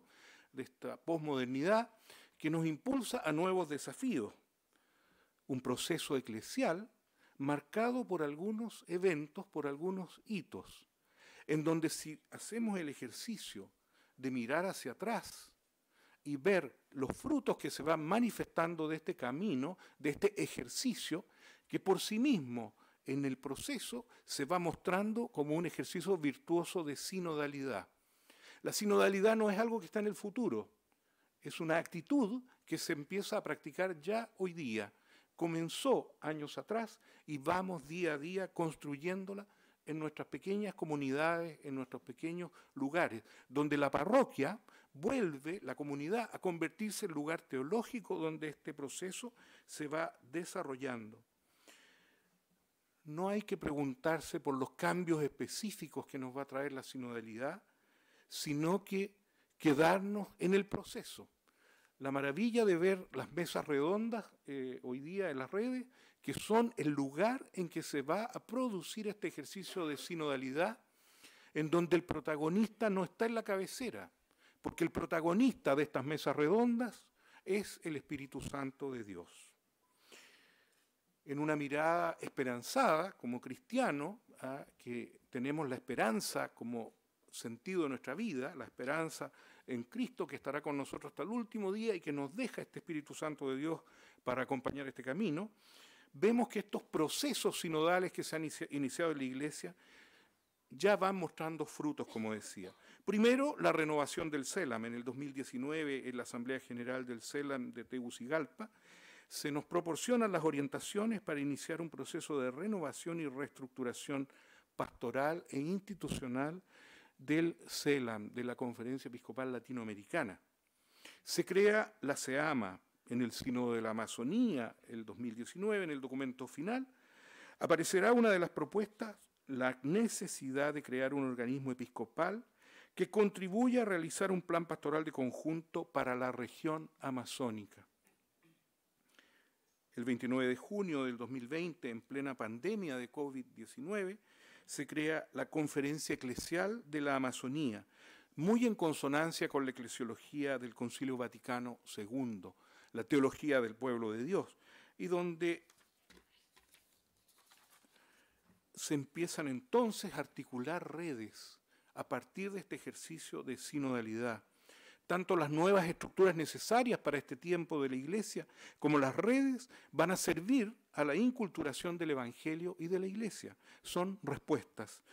de esta posmodernidad que nos impulsa a nuevos desafíos. Un proceso eclesial marcado por algunos eventos, por algunos hitos, en donde si hacemos el ejercicio de mirar hacia atrás, y ver los frutos que se van manifestando de este camino, de este ejercicio, que por sí mismo en el proceso se va mostrando como un ejercicio virtuoso de sinodalidad. La sinodalidad no es algo que está en el futuro, es una actitud que se empieza a practicar ya hoy día. Comenzó años atrás y vamos día a día construyéndola en nuestras pequeñas comunidades, en nuestros pequeños lugares, donde la parroquia vuelve la comunidad a convertirse en lugar teológico donde este proceso se va desarrollando. No hay que preguntarse por los cambios específicos que nos va a traer la sinodalidad, sino que quedarnos en el proceso. La maravilla de ver las mesas redondas eh, hoy día en las redes, que son el lugar en que se va a producir este ejercicio de sinodalidad, en donde el protagonista no está en la cabecera, porque el protagonista de estas mesas redondas es el Espíritu Santo de Dios. En una mirada esperanzada, como cristiano, ¿ah? que tenemos la esperanza como sentido de nuestra vida, la esperanza en Cristo que estará con nosotros hasta el último día y que nos deja este Espíritu Santo de Dios para acompañar este camino, vemos que estos procesos sinodales que se han iniciado en la iglesia ya van mostrando frutos, como decía. Primero, la renovación del CELAM. En el 2019, en la Asamblea General del CELAM de Tegucigalpa, se nos proporcionan las orientaciones para iniciar un proceso de renovación y reestructuración pastoral e institucional del CELAM, de la Conferencia Episcopal Latinoamericana. Se crea la CEAMA en el Sínodo de la Amazonía, el 2019, en el documento final, aparecerá una de las propuestas, la necesidad de crear un organismo episcopal que contribuya a realizar un plan pastoral de conjunto para la región amazónica. El 29 de junio del 2020, en plena pandemia de COVID-19, se crea la Conferencia Eclesial de la Amazonía, muy en consonancia con la eclesiología del Concilio Vaticano II, la teología del pueblo de Dios, y donde se empiezan entonces a articular redes a partir de este ejercicio de sinodalidad. Tanto las nuevas estructuras necesarias para este tiempo de la Iglesia como las redes van a servir a la inculturación del Evangelio y de la Iglesia. Son respuestas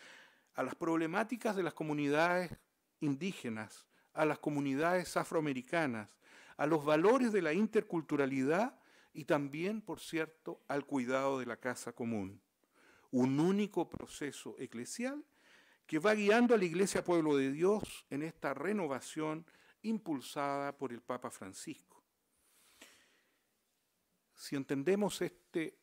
a las problemáticas de las comunidades indígenas, a las comunidades afroamericanas, a los valores de la interculturalidad y también, por cierto, al cuidado de la casa común. Un único proceso eclesial que va guiando a la Iglesia Pueblo de Dios en esta renovación impulsada por el Papa Francisco. Si entendemos este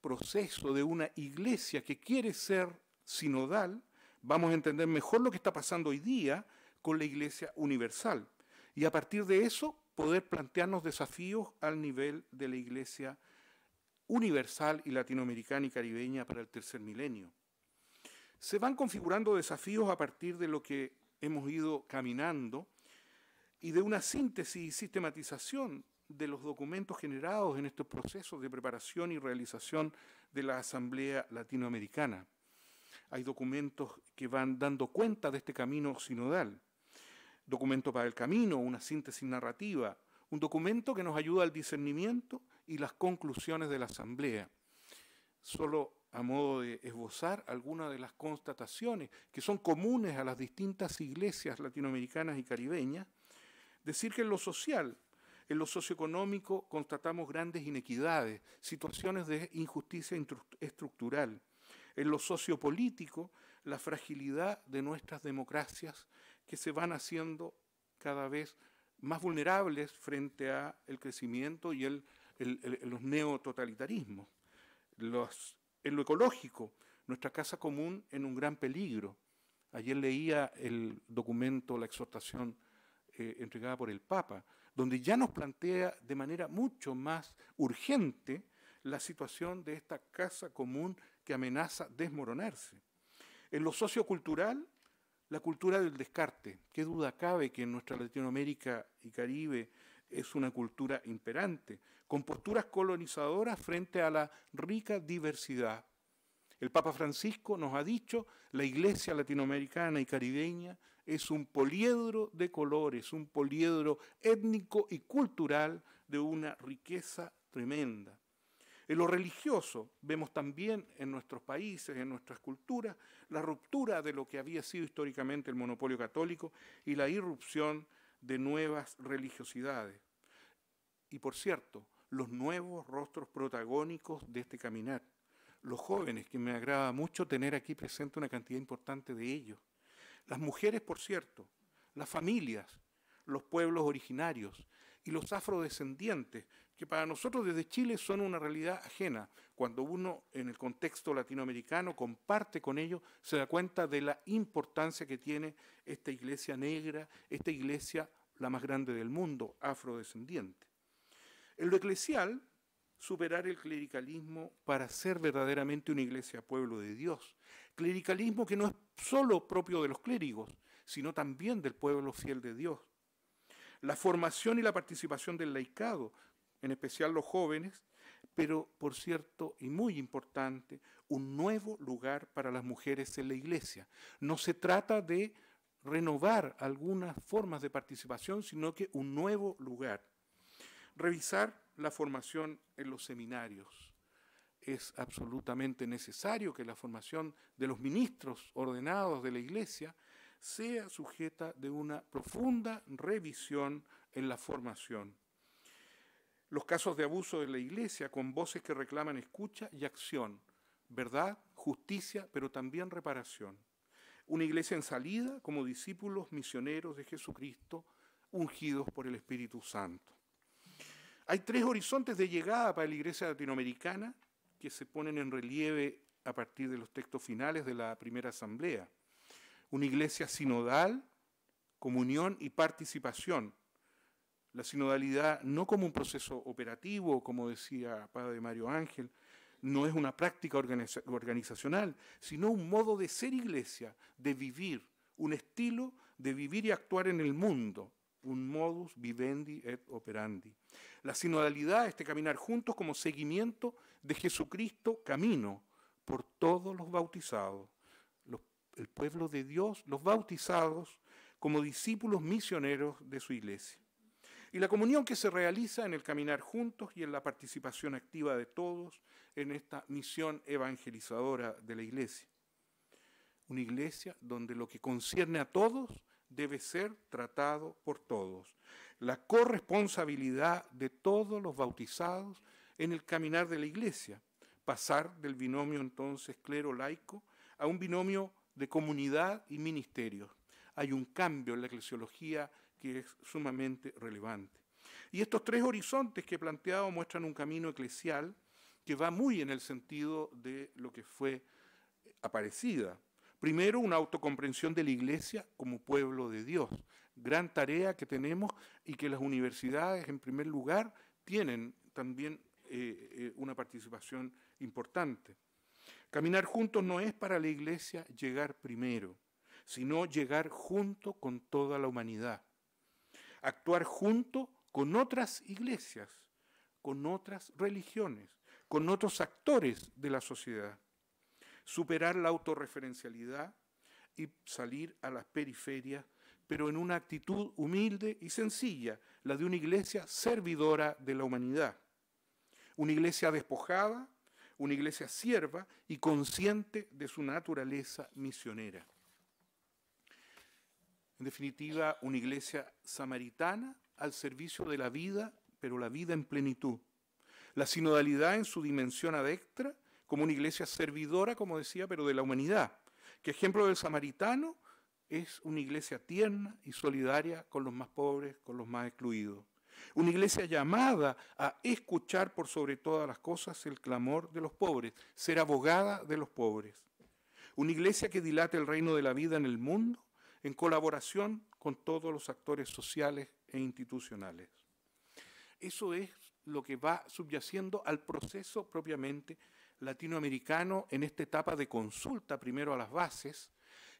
proceso de una iglesia que quiere ser sinodal, vamos a entender mejor lo que está pasando hoy día con la iglesia universal. Y a partir de eso, poder plantearnos desafíos al nivel de la iglesia universal y latinoamericana y caribeña para el tercer milenio se van configurando desafíos a partir de lo que hemos ido caminando y de una síntesis y sistematización de los documentos generados en estos procesos de preparación y realización de la Asamblea Latinoamericana. Hay documentos que van dando cuenta de este camino sinodal. Documento para el camino, una síntesis narrativa, un documento que nos ayuda al discernimiento y las conclusiones de la Asamblea. Solo a modo de esbozar algunas de las constataciones que son comunes a las distintas iglesias latinoamericanas y caribeñas, decir que en lo social, en lo socioeconómico, constatamos grandes inequidades, situaciones de injusticia estructural. En lo sociopolítico, la fragilidad de nuestras democracias que se van haciendo cada vez más vulnerables frente al crecimiento y los neototalitarismos. Los en lo ecológico, nuestra casa común en un gran peligro. Ayer leía el documento, la exhortación eh, entregada por el Papa, donde ya nos plantea de manera mucho más urgente la situación de esta casa común que amenaza desmoronarse. En lo sociocultural, la cultura del descarte. ¿Qué duda cabe que en nuestra Latinoamérica y Caribe es una cultura imperante, con posturas colonizadoras frente a la rica diversidad. El Papa Francisco nos ha dicho, la iglesia latinoamericana y caribeña es un poliedro de colores, un poliedro étnico y cultural de una riqueza tremenda. En lo religioso vemos también en nuestros países, en nuestras culturas, la ruptura de lo que había sido históricamente el monopolio católico y la irrupción de nuevas religiosidades. Y por cierto, los nuevos rostros protagónicos de este caminar, los jóvenes, que me agrada mucho tener aquí presente una cantidad importante de ellos, las mujeres, por cierto, las familias, los pueblos originarios, y los afrodescendientes, que para nosotros desde Chile son una realidad ajena. Cuando uno en el contexto latinoamericano comparte con ellos, se da cuenta de la importancia que tiene esta iglesia negra, esta iglesia la más grande del mundo, afrodescendiente. En lo eclesial, superar el clericalismo para ser verdaderamente una iglesia pueblo de Dios. Clericalismo que no es solo propio de los clérigos, sino también del pueblo fiel de Dios la formación y la participación del laicado, en especial los jóvenes, pero por cierto, y muy importante, un nuevo lugar para las mujeres en la iglesia. No se trata de renovar algunas formas de participación, sino que un nuevo lugar. Revisar la formación en los seminarios. Es absolutamente necesario que la formación de los ministros ordenados de la iglesia sea sujeta de una profunda revisión en la formación. Los casos de abuso de la Iglesia con voces que reclaman escucha y acción, verdad, justicia, pero también reparación. Una iglesia en salida como discípulos misioneros de Jesucristo, ungidos por el Espíritu Santo. Hay tres horizontes de llegada para la iglesia latinoamericana que se ponen en relieve a partir de los textos finales de la primera asamblea una iglesia sinodal, comunión y participación. La sinodalidad no como un proceso operativo, como decía Padre Mario Ángel, no es una práctica organizacional, sino un modo de ser iglesia, de vivir, un estilo de vivir y actuar en el mundo, un modus vivendi et operandi. La sinodalidad, de este caminar juntos como seguimiento de Jesucristo camino por todos los bautizados, el pueblo de Dios, los bautizados como discípulos misioneros de su iglesia. Y la comunión que se realiza en el caminar juntos y en la participación activa de todos en esta misión evangelizadora de la iglesia. Una iglesia donde lo que concierne a todos debe ser tratado por todos. La corresponsabilidad de todos los bautizados en el caminar de la iglesia. Pasar del binomio entonces clero-laico a un binomio de comunidad y ministerios. Hay un cambio en la eclesiología que es sumamente relevante. Y estos tres horizontes que he planteado muestran un camino eclesial que va muy en el sentido de lo que fue eh, aparecida. Primero, una autocomprensión de la Iglesia como pueblo de Dios. Gran tarea que tenemos y que las universidades, en primer lugar, tienen también eh, eh, una participación importante. Caminar juntos no es para la iglesia llegar primero, sino llegar junto con toda la humanidad. Actuar junto con otras iglesias, con otras religiones, con otros actores de la sociedad. Superar la autorreferencialidad y salir a las periferias, pero en una actitud humilde y sencilla, la de una iglesia servidora de la humanidad. Una iglesia despojada una iglesia sierva y consciente de su naturaleza misionera. En definitiva, una iglesia samaritana al servicio de la vida, pero la vida en plenitud. La sinodalidad en su dimensión adectra, como una iglesia servidora, como decía, pero de la humanidad. Que ejemplo del samaritano es una iglesia tierna y solidaria con los más pobres, con los más excluidos. Una iglesia llamada a escuchar por sobre todas las cosas el clamor de los pobres, ser abogada de los pobres. Una iglesia que dilate el reino de la vida en el mundo en colaboración con todos los actores sociales e institucionales. Eso es lo que va subyaciendo al proceso propiamente latinoamericano en esta etapa de consulta primero a las bases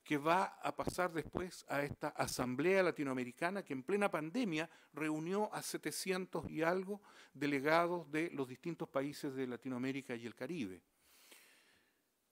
que va a pasar después a esta Asamblea Latinoamericana que en plena pandemia reunió a 700 y algo delegados de los distintos países de Latinoamérica y el Caribe.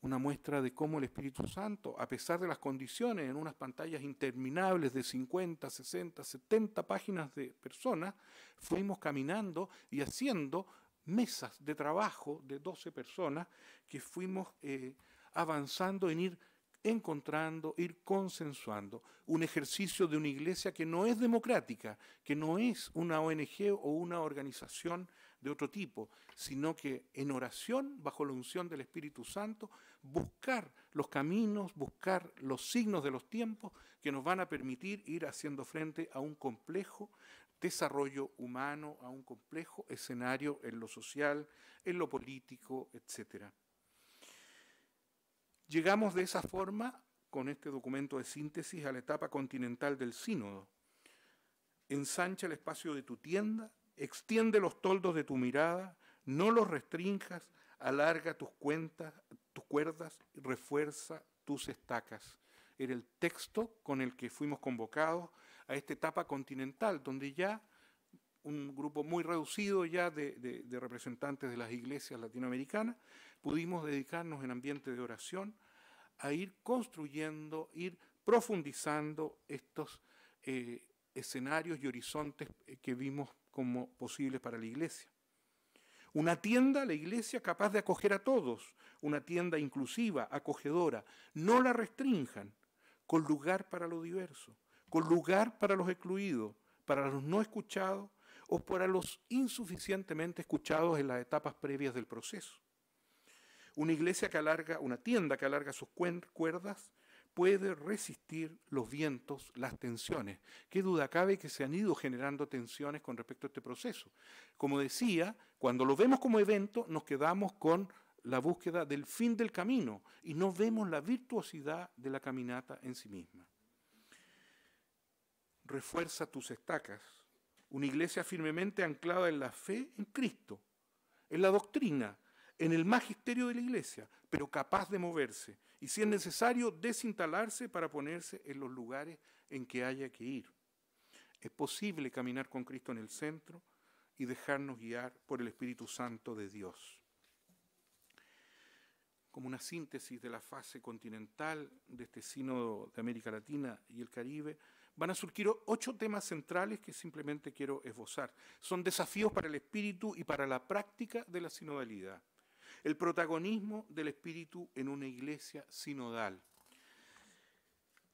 Una muestra de cómo el Espíritu Santo, a pesar de las condiciones, en unas pantallas interminables de 50, 60, 70 páginas de personas, fuimos caminando y haciendo mesas de trabajo de 12 personas que fuimos eh, avanzando en ir encontrando, ir consensuando un ejercicio de una iglesia que no es democrática, que no es una ONG o una organización de otro tipo, sino que en oración, bajo la unción del Espíritu Santo, buscar los caminos, buscar los signos de los tiempos que nos van a permitir ir haciendo frente a un complejo desarrollo humano, a un complejo escenario en lo social, en lo político, etcétera. Llegamos de esa forma, con este documento de síntesis, a la etapa continental del sínodo. Ensancha el espacio de tu tienda, extiende los toldos de tu mirada, no los restrinjas, alarga tus cuentas, tus cuerdas, refuerza tus estacas. Era el texto con el que fuimos convocados a esta etapa continental, donde ya un grupo muy reducido ya de, representantes de las iglesias latinoamericanas, pudimos dedicarnos en ambiente de oración a ir construyendo, ir profundizando estos eh, escenarios y horizontes eh, que vimos como posibles para la iglesia. Una tienda, la iglesia, capaz de acoger a todos, una tienda inclusiva, acogedora, no la restrinjan, con lugar para lo diverso, con lugar para los excluidos, para los no escuchados o para los insuficientemente escuchados en las etapas previas del proceso. Una iglesia que alarga, una tienda que alarga sus cuerdas, puede resistir los vientos, las tensiones. Qué duda cabe que se han ido generando tensiones con respecto a este proceso. Como decía, cuando lo vemos como evento, nos quedamos con la búsqueda del fin del camino y no vemos la virtuosidad de la caminata en sí misma. Refuerza tus estacas una iglesia firmemente anclada en la fe en Cristo, en la doctrina, en el magisterio de la iglesia, pero capaz de moverse y si es necesario desinstalarse para ponerse en los lugares en que haya que ir. Es posible caminar con Cristo en el centro y dejarnos guiar por el Espíritu Santo de Dios. Como una síntesis de la fase continental de este sínodo de América Latina y el Caribe, van a surgir ocho temas centrales que simplemente quiero esbozar. Son desafíos para el espíritu y para la práctica de la sinodalidad. El protagonismo del espíritu en una iglesia sinodal.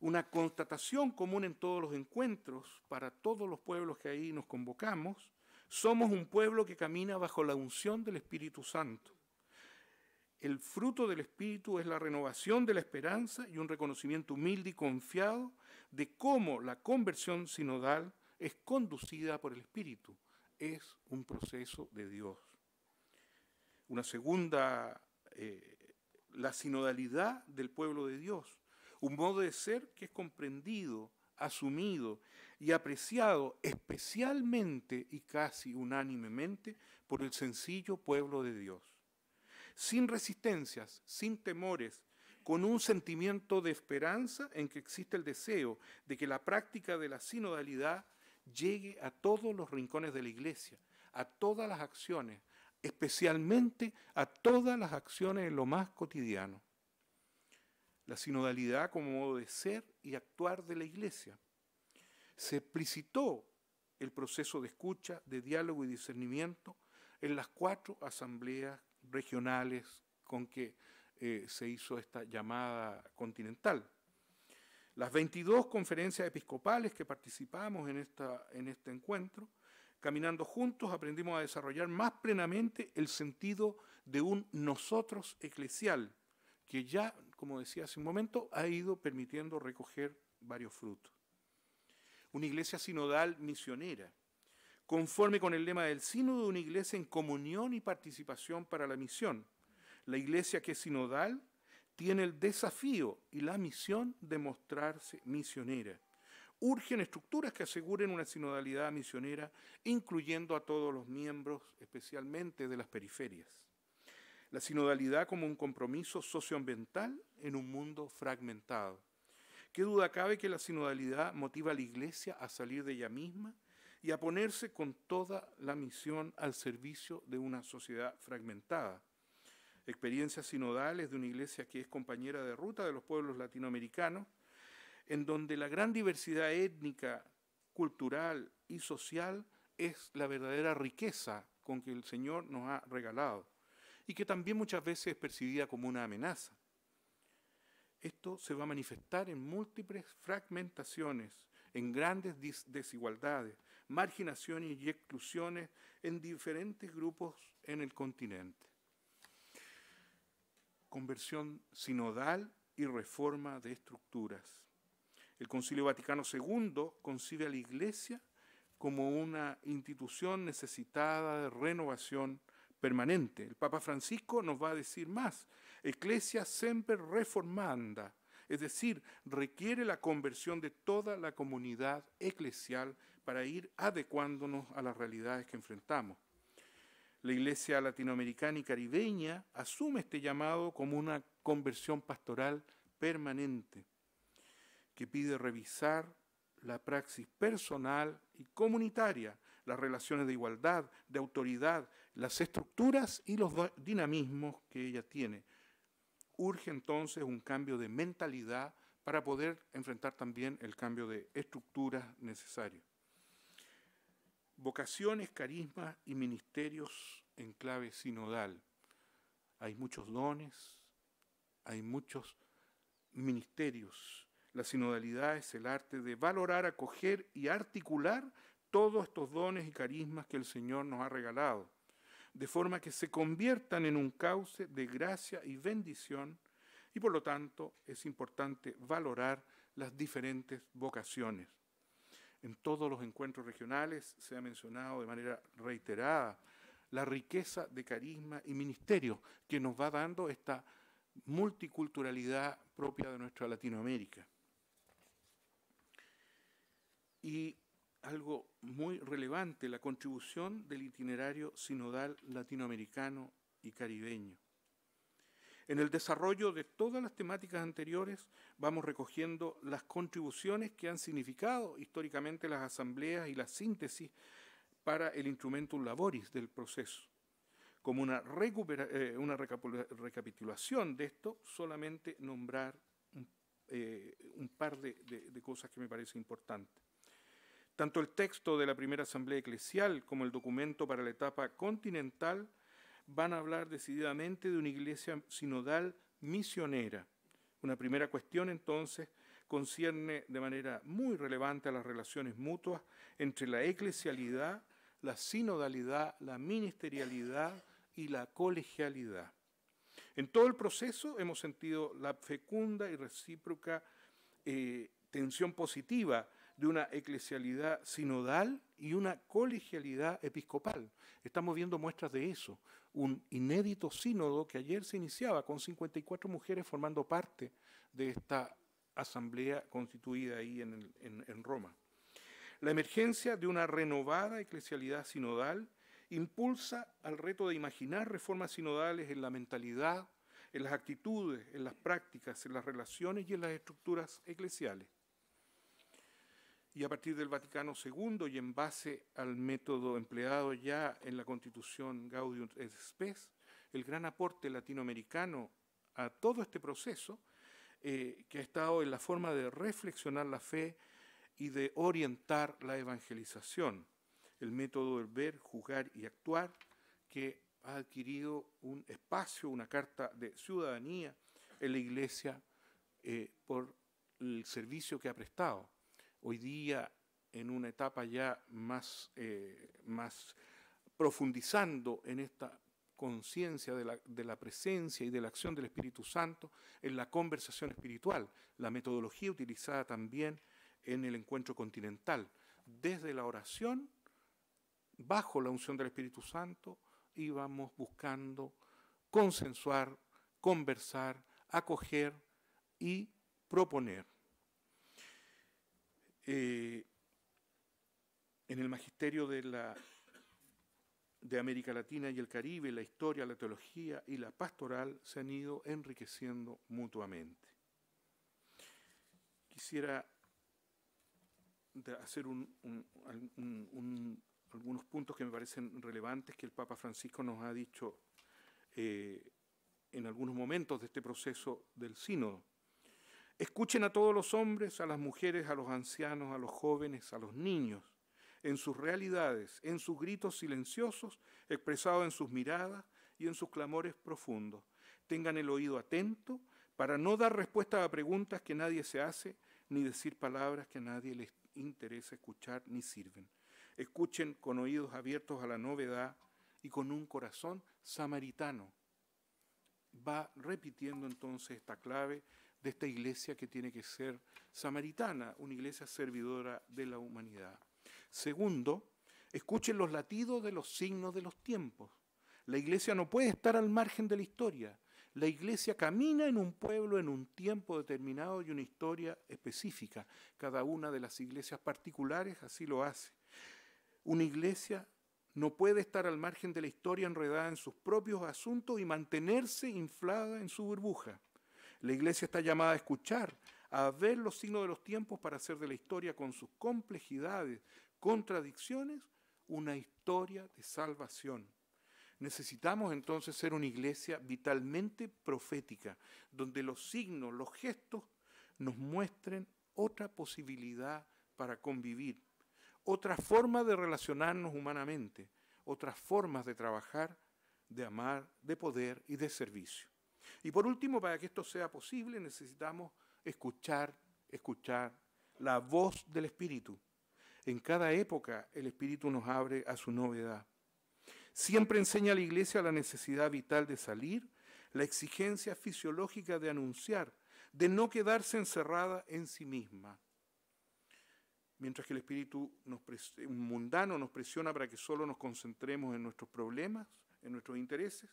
Una constatación común en todos los encuentros, para todos los pueblos que ahí nos convocamos, somos un pueblo que camina bajo la unción del Espíritu Santo. El fruto del Espíritu es la renovación de la esperanza y un reconocimiento humilde y confiado de cómo la conversión sinodal es conducida por el Espíritu. Es un proceso de Dios. Una segunda, eh, la sinodalidad del pueblo de Dios, un modo de ser que es comprendido, asumido y apreciado especialmente y casi unánimemente por el sencillo pueblo de Dios sin resistencias, sin temores, con un sentimiento de esperanza en que existe el deseo de que la práctica de la sinodalidad llegue a todos los rincones de la iglesia, a todas las acciones, especialmente a todas las acciones en lo más cotidiano. La sinodalidad como modo de ser y actuar de la iglesia. Se explicitó el proceso de escucha, de diálogo y discernimiento en las cuatro asambleas regionales con que eh, se hizo esta llamada continental. Las 22 conferencias episcopales que participamos en, esta, en este encuentro, caminando juntos, aprendimos a desarrollar más plenamente el sentido de un nosotros eclesial, que ya, como decía hace un momento, ha ido permitiendo recoger varios frutos. Una iglesia sinodal misionera, conforme con el lema del sínodo de una iglesia en comunión y participación para la misión. La iglesia que es sinodal tiene el desafío y la misión de mostrarse misionera. Urgen estructuras que aseguren una sinodalidad misionera, incluyendo a todos los miembros, especialmente de las periferias. La sinodalidad como un compromiso socioambiental en un mundo fragmentado. ¿Qué duda cabe que la sinodalidad motiva a la Iglesia a salir de ella misma y a ponerse con toda la misión al servicio de una sociedad fragmentada. Experiencias sinodales de una iglesia que es compañera de ruta de los pueblos latinoamericanos, en donde la gran diversidad étnica, cultural y social es la verdadera riqueza con que el Señor nos ha regalado y que también muchas veces es percibida como una amenaza. Esto se va a manifestar en múltiples fragmentaciones, en grandes desigualdades, marginaciones y exclusiones en diferentes grupos en el continente. Conversión sinodal y reforma de estructuras. El Concilio Vaticano II concibe a la Iglesia como una institución necesitada de renovación permanente. El Papa Francisco nos va a decir más, Iglesia siempre reformanda, es decir, requiere la conversión de toda la comunidad eclesial para ir adecuándonos a las realidades que enfrentamos. La Iglesia latinoamericana y caribeña asume este llamado como una conversión pastoral permanente, que pide revisar la praxis personal y comunitaria, las relaciones de igualdad, de autoridad, las estructuras y los dinamismos que ella tiene. Urge entonces un cambio de mentalidad para poder enfrentar también el cambio de estructuras necesario vocaciones, carismas y ministerios en clave sinodal. Hay muchos dones, hay muchos ministerios. La sinodalidad es el arte de valorar, acoger y articular todos estos dones y carismas que el Señor nos ha regalado, de forma que se conviertan en un cauce de gracia y bendición, y por lo tanto es importante valorar las diferentes vocaciones. En todos los encuentros regionales se ha mencionado de manera reiterada la riqueza de carisma y ministerio que nos va dando esta multiculturalidad propia de nuestra Latinoamérica. Y algo muy relevante, la contribución del itinerario sinodal latinoamericano y caribeño. En el desarrollo de todas las temáticas anteriores vamos recogiendo las contribuciones que han significado históricamente las asambleas y la síntesis para el instrumentum laboris del proceso. Como una, eh, una recapitulación de esto, solamente nombrar un, eh, par de, de cosas que me parece importante. Tanto el texto de la primera asamblea eclesial como el documento para la etapa continental van a hablar decididamente de una iglesia sinodal misionera. Una primera cuestión entonces concierne de manera muy relevante a las relaciones mutuas entre la eclesialidad, la sinodalidad, la ministerialidad y la colegialidad. En todo el proceso hemos sentido la fecunda y recíproca eh, tensión positiva de una eclesialidad sinodal y una colegialidad episcopal. Estamos viendo muestras de eso. Un inédito sínodo que ayer se iniciaba con 54 mujeres formando parte de esta asamblea constituida ahí en, en Roma. La emergencia de una renovada eclesialidad sinodal impulsa al reto de imaginar reformas sinodales en la mentalidad, en las actitudes, en las prácticas, en las relaciones y en las estructuras eclesiales y a partir del Vaticano II y en base al método empleado ya en la Constitución Gaudium et Spes, el gran aporte latinoamericano a todo este proceso eh, que ha estado en la forma de reflexionar la fe y de orientar la evangelización, el método del ver, juzgar y actuar que ha adquirido un espacio, una carta de ciudadanía en la Iglesia eh, por el servicio que ha prestado hoy día en una etapa ya eh, más, profundizando en esta conciencia de la, de la, presencia y de la acción del Espíritu Santo en la conversación espiritual, la metodología utilizada también en el encuentro continental, desde la oración, bajo la unción del Espíritu Santo, íbamos buscando consensuar, conversar, acoger y proponer. Eh, en el magisterio de, América Latina y el Caribe, la historia, la teología y la pastoral se han ido enriqueciendo mutuamente. Quisiera hacer algunos puntos que me parecen relevantes que el Papa Francisco nos ha dicho eh, en algunos momentos de este proceso del sínodo. Escuchen a todos los hombres, a las mujeres, a los ancianos, a los jóvenes, a los niños, en sus realidades, en sus gritos silenciosos, expresados en sus miradas y en sus clamores profundos. Tengan el oído atento para no dar respuesta a preguntas que nadie se hace, ni decir palabras que a nadie les interesa escuchar ni sirven. Escuchen con oídos abiertos a la novedad y con un corazón samaritano. Va repitiendo entonces esta clave de esta iglesia que tiene que ser samaritana, una iglesia servidora de la humanidad. Segundo, escuchen los latidos de los signos de los tiempos. La iglesia no puede estar al margen de la historia. La iglesia camina en un pueblo, en un tiempo determinado y una historia específica. Cada una de las iglesias particulares así lo hace. Una iglesia no puede estar al margen de la historia enredada en sus propios asuntos y mantenerse inflada en su burbuja. La iglesia está llamada a escuchar, a ver los signos de los tiempos para hacer de la historia con sus complejidades, contradicciones, una historia de salvación. Necesitamos entonces ser una iglesia vitalmente profética, donde los signos, los gestos nos muestren otra posibilidad para convivir, otra forma de relacionarnos humanamente, otras formas de trabajar, de amar, de poder y de servicio. Y por último, para que esto sea posible, necesitamos escuchar, escuchar la voz del Espíritu. En cada época el Espíritu nos abre a su novedad. Siempre enseña a la Iglesia la necesidad vital de salir, la exigencia fisiológica de anunciar, de no quedarse encerrada en sí misma. Mientras que el espíritu mundano nos presiona para que solo nos concentremos en nuestros problemas, en nuestros intereses,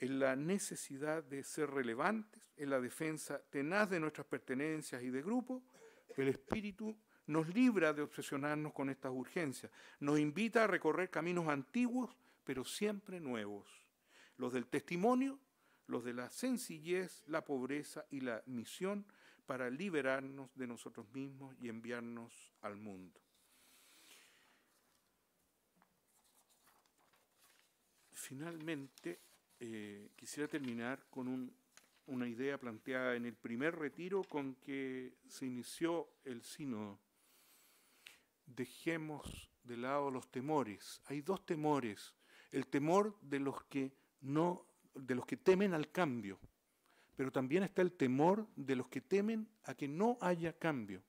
en la necesidad de ser relevantes, en la defensa tenaz de nuestras pertenencias y de grupo, el espíritu nos libra de obsesionarnos con estas urgencias, nos invita a recorrer caminos antiguos, pero siempre nuevos, los del testimonio, los de la sencillez, la pobreza y la misión para liberarnos de nosotros mismos y enviarnos al mundo. Finalmente, eh, quisiera terminar con una idea planteada en el primer retiro con que se inició el sínodo. Dejemos de lado los temores. Hay dos temores. El temor de los que no, de los que temen al cambio, pero también está el temor de los que temen a que no haya cambio.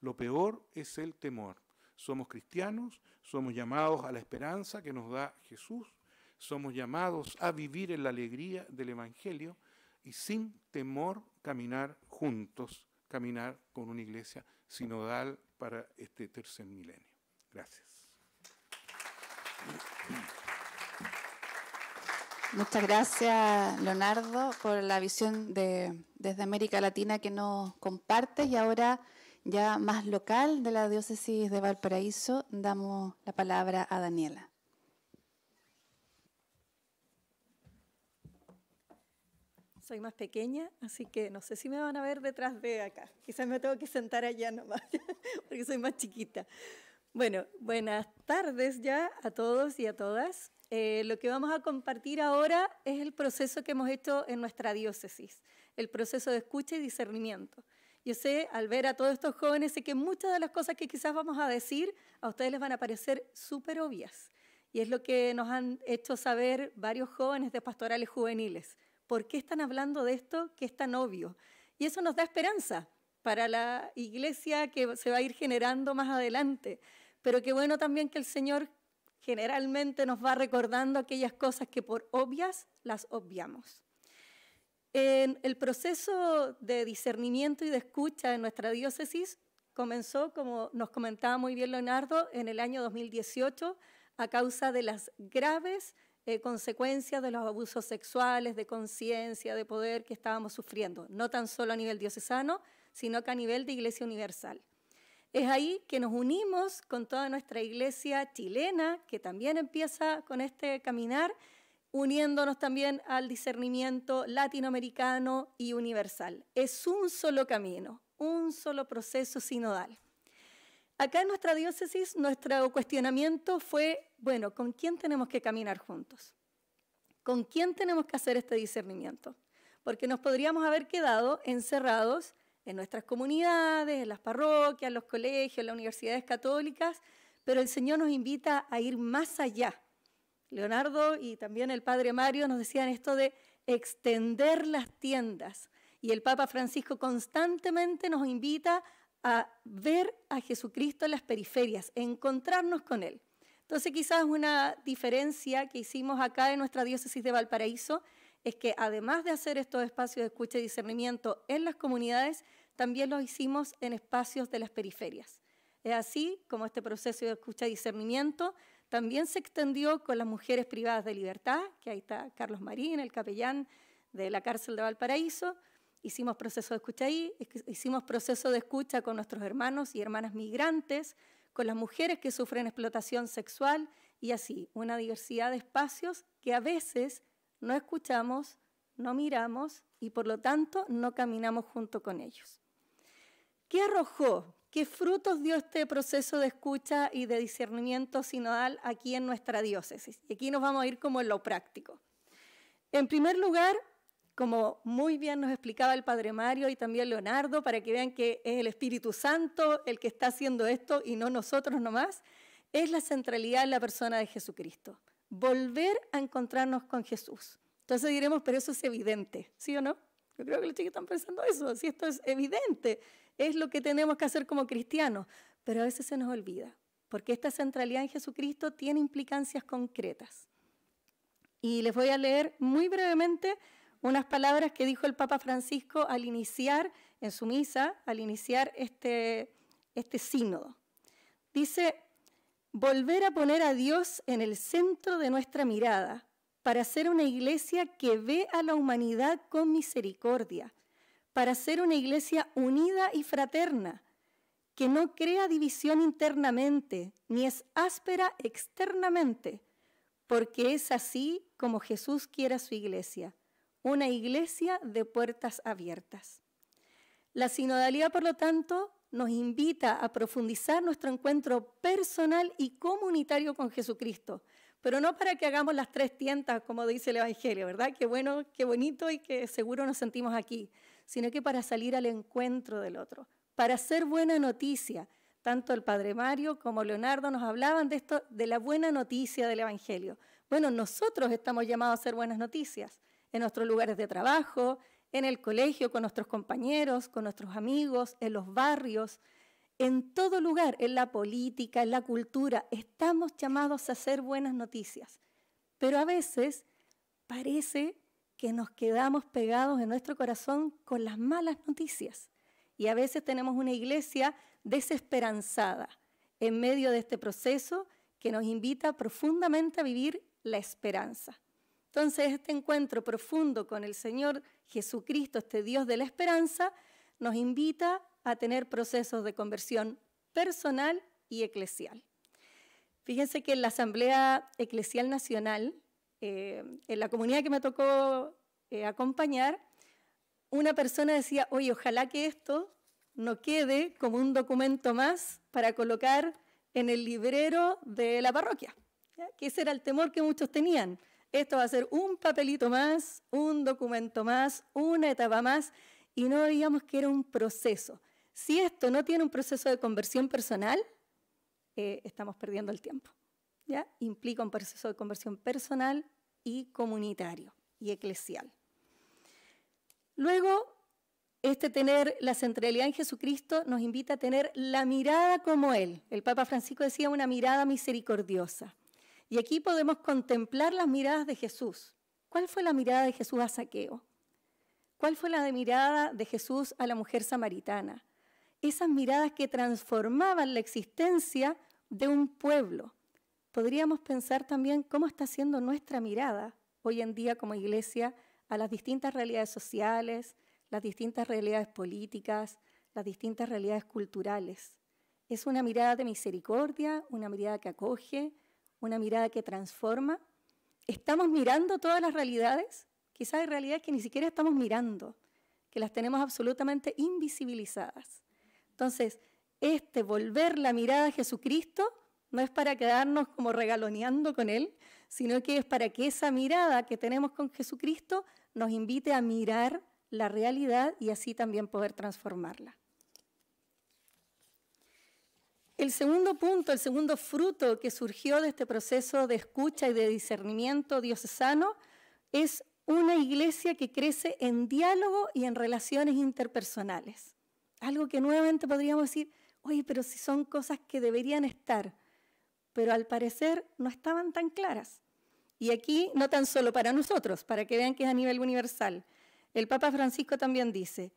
Lo peor es el temor. Somos cristianos, somos llamados a la esperanza que nos da Jesús, somos llamados a vivir en la alegría del Evangelio y sin temor caminar juntos, caminar con una iglesia sinodal para este tercer milenio. Gracias. Muchas gracias, Leonardo, por la visión de, desde América Latina que nos compartes y ahora ya más local de la diócesis de Valparaíso, damos la palabra a Daniela. soy más pequeña, así que no sé si me van a ver detrás de acá. Quizás me tengo que sentar allá nomás, [LAUGHS] porque soy más chiquita. Bueno, buenas tardes ya a todos y a todas. Eh, lo que vamos a compartir ahora es el proceso que hemos hecho en nuestra diócesis, el proceso de escucha y discernimiento. Yo sé, al ver a todos estos jóvenes, sé que muchas de las cosas que quizás vamos a decir a ustedes les van a parecer súper obvias. Y es lo que nos han hecho saber varios jóvenes de pastorales juveniles. ¿por qué están hablando de esto que es tan obvio? Y eso nos da esperanza para la iglesia que se va a ir generando más adelante. Pero qué bueno también que el Señor generalmente nos va recordando aquellas cosas que por obvias las obviamos. En el proceso de discernimiento y de escucha en nuestra diócesis comenzó, como nos comentaba muy bien Leonardo, en el año 2018 a causa de las graves eh, consecuencias de los abusos sexuales, de conciencia, de poder que estábamos sufriendo, no tan solo a nivel diocesano, sino que a nivel de Iglesia Universal. Es ahí que nos unimos con toda nuestra iglesia chilena, que también empieza con este caminar, uniéndonos también al discernimiento latinoamericano y universal. Es un solo camino, un solo proceso sinodal. Acá en nuestra diócesis, nuestro cuestionamiento fue, bueno, ¿con quién tenemos que caminar juntos? ¿Con quién tenemos que hacer este discernimiento? Porque nos podríamos haber quedado encerrados en nuestras comunidades, en las parroquias, los colegios, las universidades católicas, pero el Señor nos invita a ir más allá. Leonardo y también el padre Mario nos decían esto de extender las tiendas. Y el Papa Francisco constantemente nos invita a ver a Jesucristo en las periferias, encontrarnos con Él. Entonces quizás una diferencia que hicimos acá en nuestra diócesis de Valparaíso es que además de hacer estos espacios de escucha y discernimiento en las comunidades, también los hicimos en espacios de las periferias. Es así como este proceso de escucha y discernimiento también se extendió con las mujeres privadas de libertad, que ahí está Carlos Marín, el capellán de la cárcel de Valparaíso, Hicimos proceso de escucha ahí, hicimos proceso de escucha con nuestros hermanos y hermanas migrantes, con las mujeres que sufren explotación sexual y así, una diversidad de espacios que a veces no escuchamos, no miramos y por lo tanto no caminamos junto con ellos. ¿Qué arrojó? ¿Qué frutos dio este proceso de escucha y de discernimiento sinodal aquí en nuestra diócesis? Y aquí nos vamos a ir como en lo práctico. En primer lugar, como muy bien nos explicaba el Padre Mario y también Leonardo, para que vean que es el Espíritu Santo el que está haciendo esto y no nosotros nomás, es la centralidad en la persona de Jesucristo. Volver a encontrarnos con Jesús. Entonces diremos, pero eso es evidente, ¿sí o no? Yo creo que los chicos están pensando eso, si esto es evidente, es lo que tenemos que hacer como cristianos, pero a veces se nos olvida, porque esta centralidad en Jesucristo tiene implicancias concretas. Y les voy a leer muy brevemente unas palabras que dijo el Papa Francisco al iniciar, en su misa, al iniciar este, este, sínodo. Dice, volver a poner a Dios en el centro de nuestra mirada para ser una iglesia que ve a la humanidad con misericordia, para ser una iglesia unida y fraterna, que no crea división internamente, ni es áspera externamente, porque es así como Jesús quiere a su iglesia, una iglesia de puertas abiertas. La sinodalidad, por lo tanto, nos invita a profundizar nuestro encuentro personal y comunitario con Jesucristo, pero no para que hagamos las tres tientas, como dice el Evangelio, ¿verdad? Qué bueno, qué bonito y que seguro nos sentimos aquí, sino que para salir al encuentro del otro, para hacer buena noticia. Tanto el Padre Mario como Leonardo nos hablaban de esto, de la buena noticia del Evangelio. Bueno, nosotros estamos llamados a hacer buenas noticias en nuestros lugares de trabajo, en el colegio, con nuestros compañeros, con nuestros amigos, en los barrios, en todo lugar, en la política, en la cultura, estamos llamados a hacer buenas noticias. Pero a veces parece que nos quedamos pegados en nuestro corazón con las malas noticias. Y a veces tenemos una iglesia desesperanzada en medio de este proceso que nos invita profundamente a vivir la esperanza. Entonces, este encuentro profundo con el Señor Jesucristo, este Dios de la esperanza, nos invita a tener procesos de conversión personal y eclesial. Fíjense que en la Asamblea Eclesial Nacional, eh, en la comunidad que me tocó eh, acompañar, una persona decía, oye, ojalá que esto no quede como un documento más para colocar en el librero de la parroquia, que ese era el temor que muchos tenían. Esto va a ser un papelito más, un documento más, una etapa más, y no digamos que era un proceso. Si esto no tiene un proceso de conversión personal, eh, estamos perdiendo el tiempo. ¿ya? Implica un proceso de conversión personal y comunitario y eclesial. Luego, este tener la centralidad en Jesucristo nos invita a tener la mirada como Él. El Papa Francisco decía una mirada misericordiosa. Y aquí podemos contemplar las miradas de Jesús. ¿Cuál fue la mirada de Jesús a Saqueo? ¿Cuál fue la mirada de Jesús a la mujer samaritana? Esas miradas que transformaban la existencia de un pueblo. Podríamos pensar también cómo está siendo nuestra mirada hoy en día como iglesia a las distintas realidades sociales, las distintas realidades políticas, las distintas realidades culturales. Es una mirada de misericordia, una mirada que acoge, una mirada que transforma. Estamos mirando todas las realidades, quizás hay realidades que ni siquiera estamos mirando, que las tenemos absolutamente invisibilizadas. Entonces, este volver la mirada a Jesucristo no es para quedarnos como regaloneando con Él, sino que es para que esa mirada que tenemos con Jesucristo nos invite a mirar la realidad y así también poder transformarla. El segundo punto, el segundo fruto que surgió de este proceso de escucha y de discernimiento diocesano es una iglesia que crece en diálogo y en relaciones interpersonales. Algo que nuevamente podríamos decir, oye, pero si son cosas que deberían estar, pero al parecer no estaban tan claras. Y aquí no tan solo para nosotros, para que vean que es a nivel universal. El Papa Francisco también dice,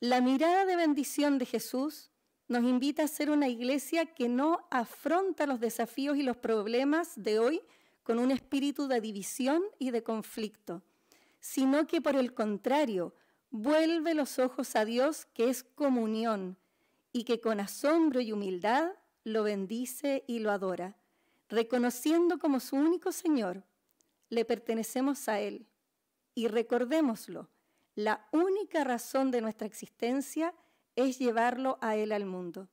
la mirada de bendición de Jesús nos invita a ser una iglesia que no afronta los desafíos y los problemas de hoy con un espíritu de división y de conflicto, sino que por el contrario, vuelve los ojos a Dios que es comunión y que con asombro y humildad lo bendice y lo adora, reconociendo como su único Señor. Le pertenecemos a Él y recordémoslo, la única razón de nuestra existencia es es llevarlo a Él al mundo.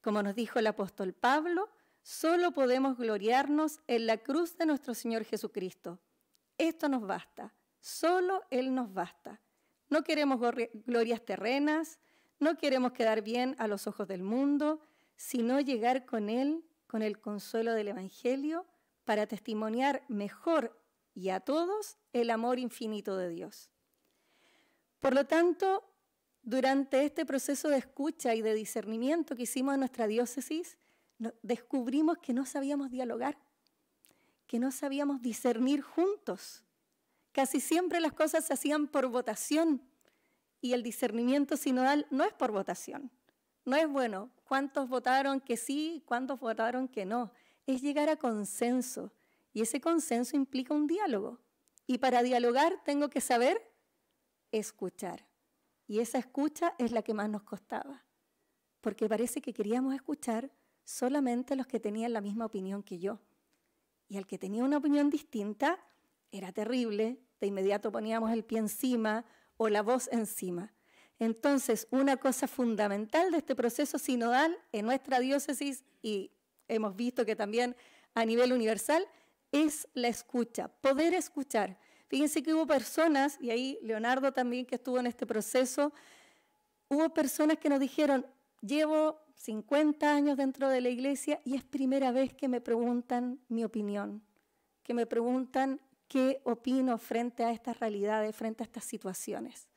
Como nos dijo el apóstol Pablo, solo podemos gloriarnos en la cruz de nuestro Señor Jesucristo. Esto nos basta, solo Él nos basta. No queremos glorias terrenas, no queremos quedar bien a los ojos del mundo, sino llegar con Él, con el consuelo del Evangelio, para testimoniar mejor y a todos el amor infinito de Dios. Por lo tanto, durante este proceso de escucha y de discernimiento que hicimos en nuestra diócesis, descubrimos que no sabíamos dialogar, que no sabíamos discernir juntos. Casi siempre las cosas se hacían por votación y el discernimiento sinodal no es por votación. No es bueno cuántos votaron que sí, cuántos votaron que no. Es llegar a consenso y ese consenso implica un diálogo. Y para dialogar tengo que saber escuchar. Y esa escucha es la que más nos costaba, porque parece que queríamos escuchar solamente a los que tenían la misma opinión que yo. Y al que tenía una opinión distinta, era terrible, de inmediato poníamos el pie encima o la voz encima. Entonces, una cosa fundamental de este proceso sinodal en nuestra diócesis, y hemos visto que también a nivel universal, es la escucha, poder escuchar. Fíjense que hubo personas, y ahí Leonardo también que estuvo en este proceso, hubo personas que nos dijeron, llevo 50 años dentro de la iglesia y es primera vez que me preguntan mi opinión, que me preguntan qué opino frente a estas realidades, frente a estas situaciones.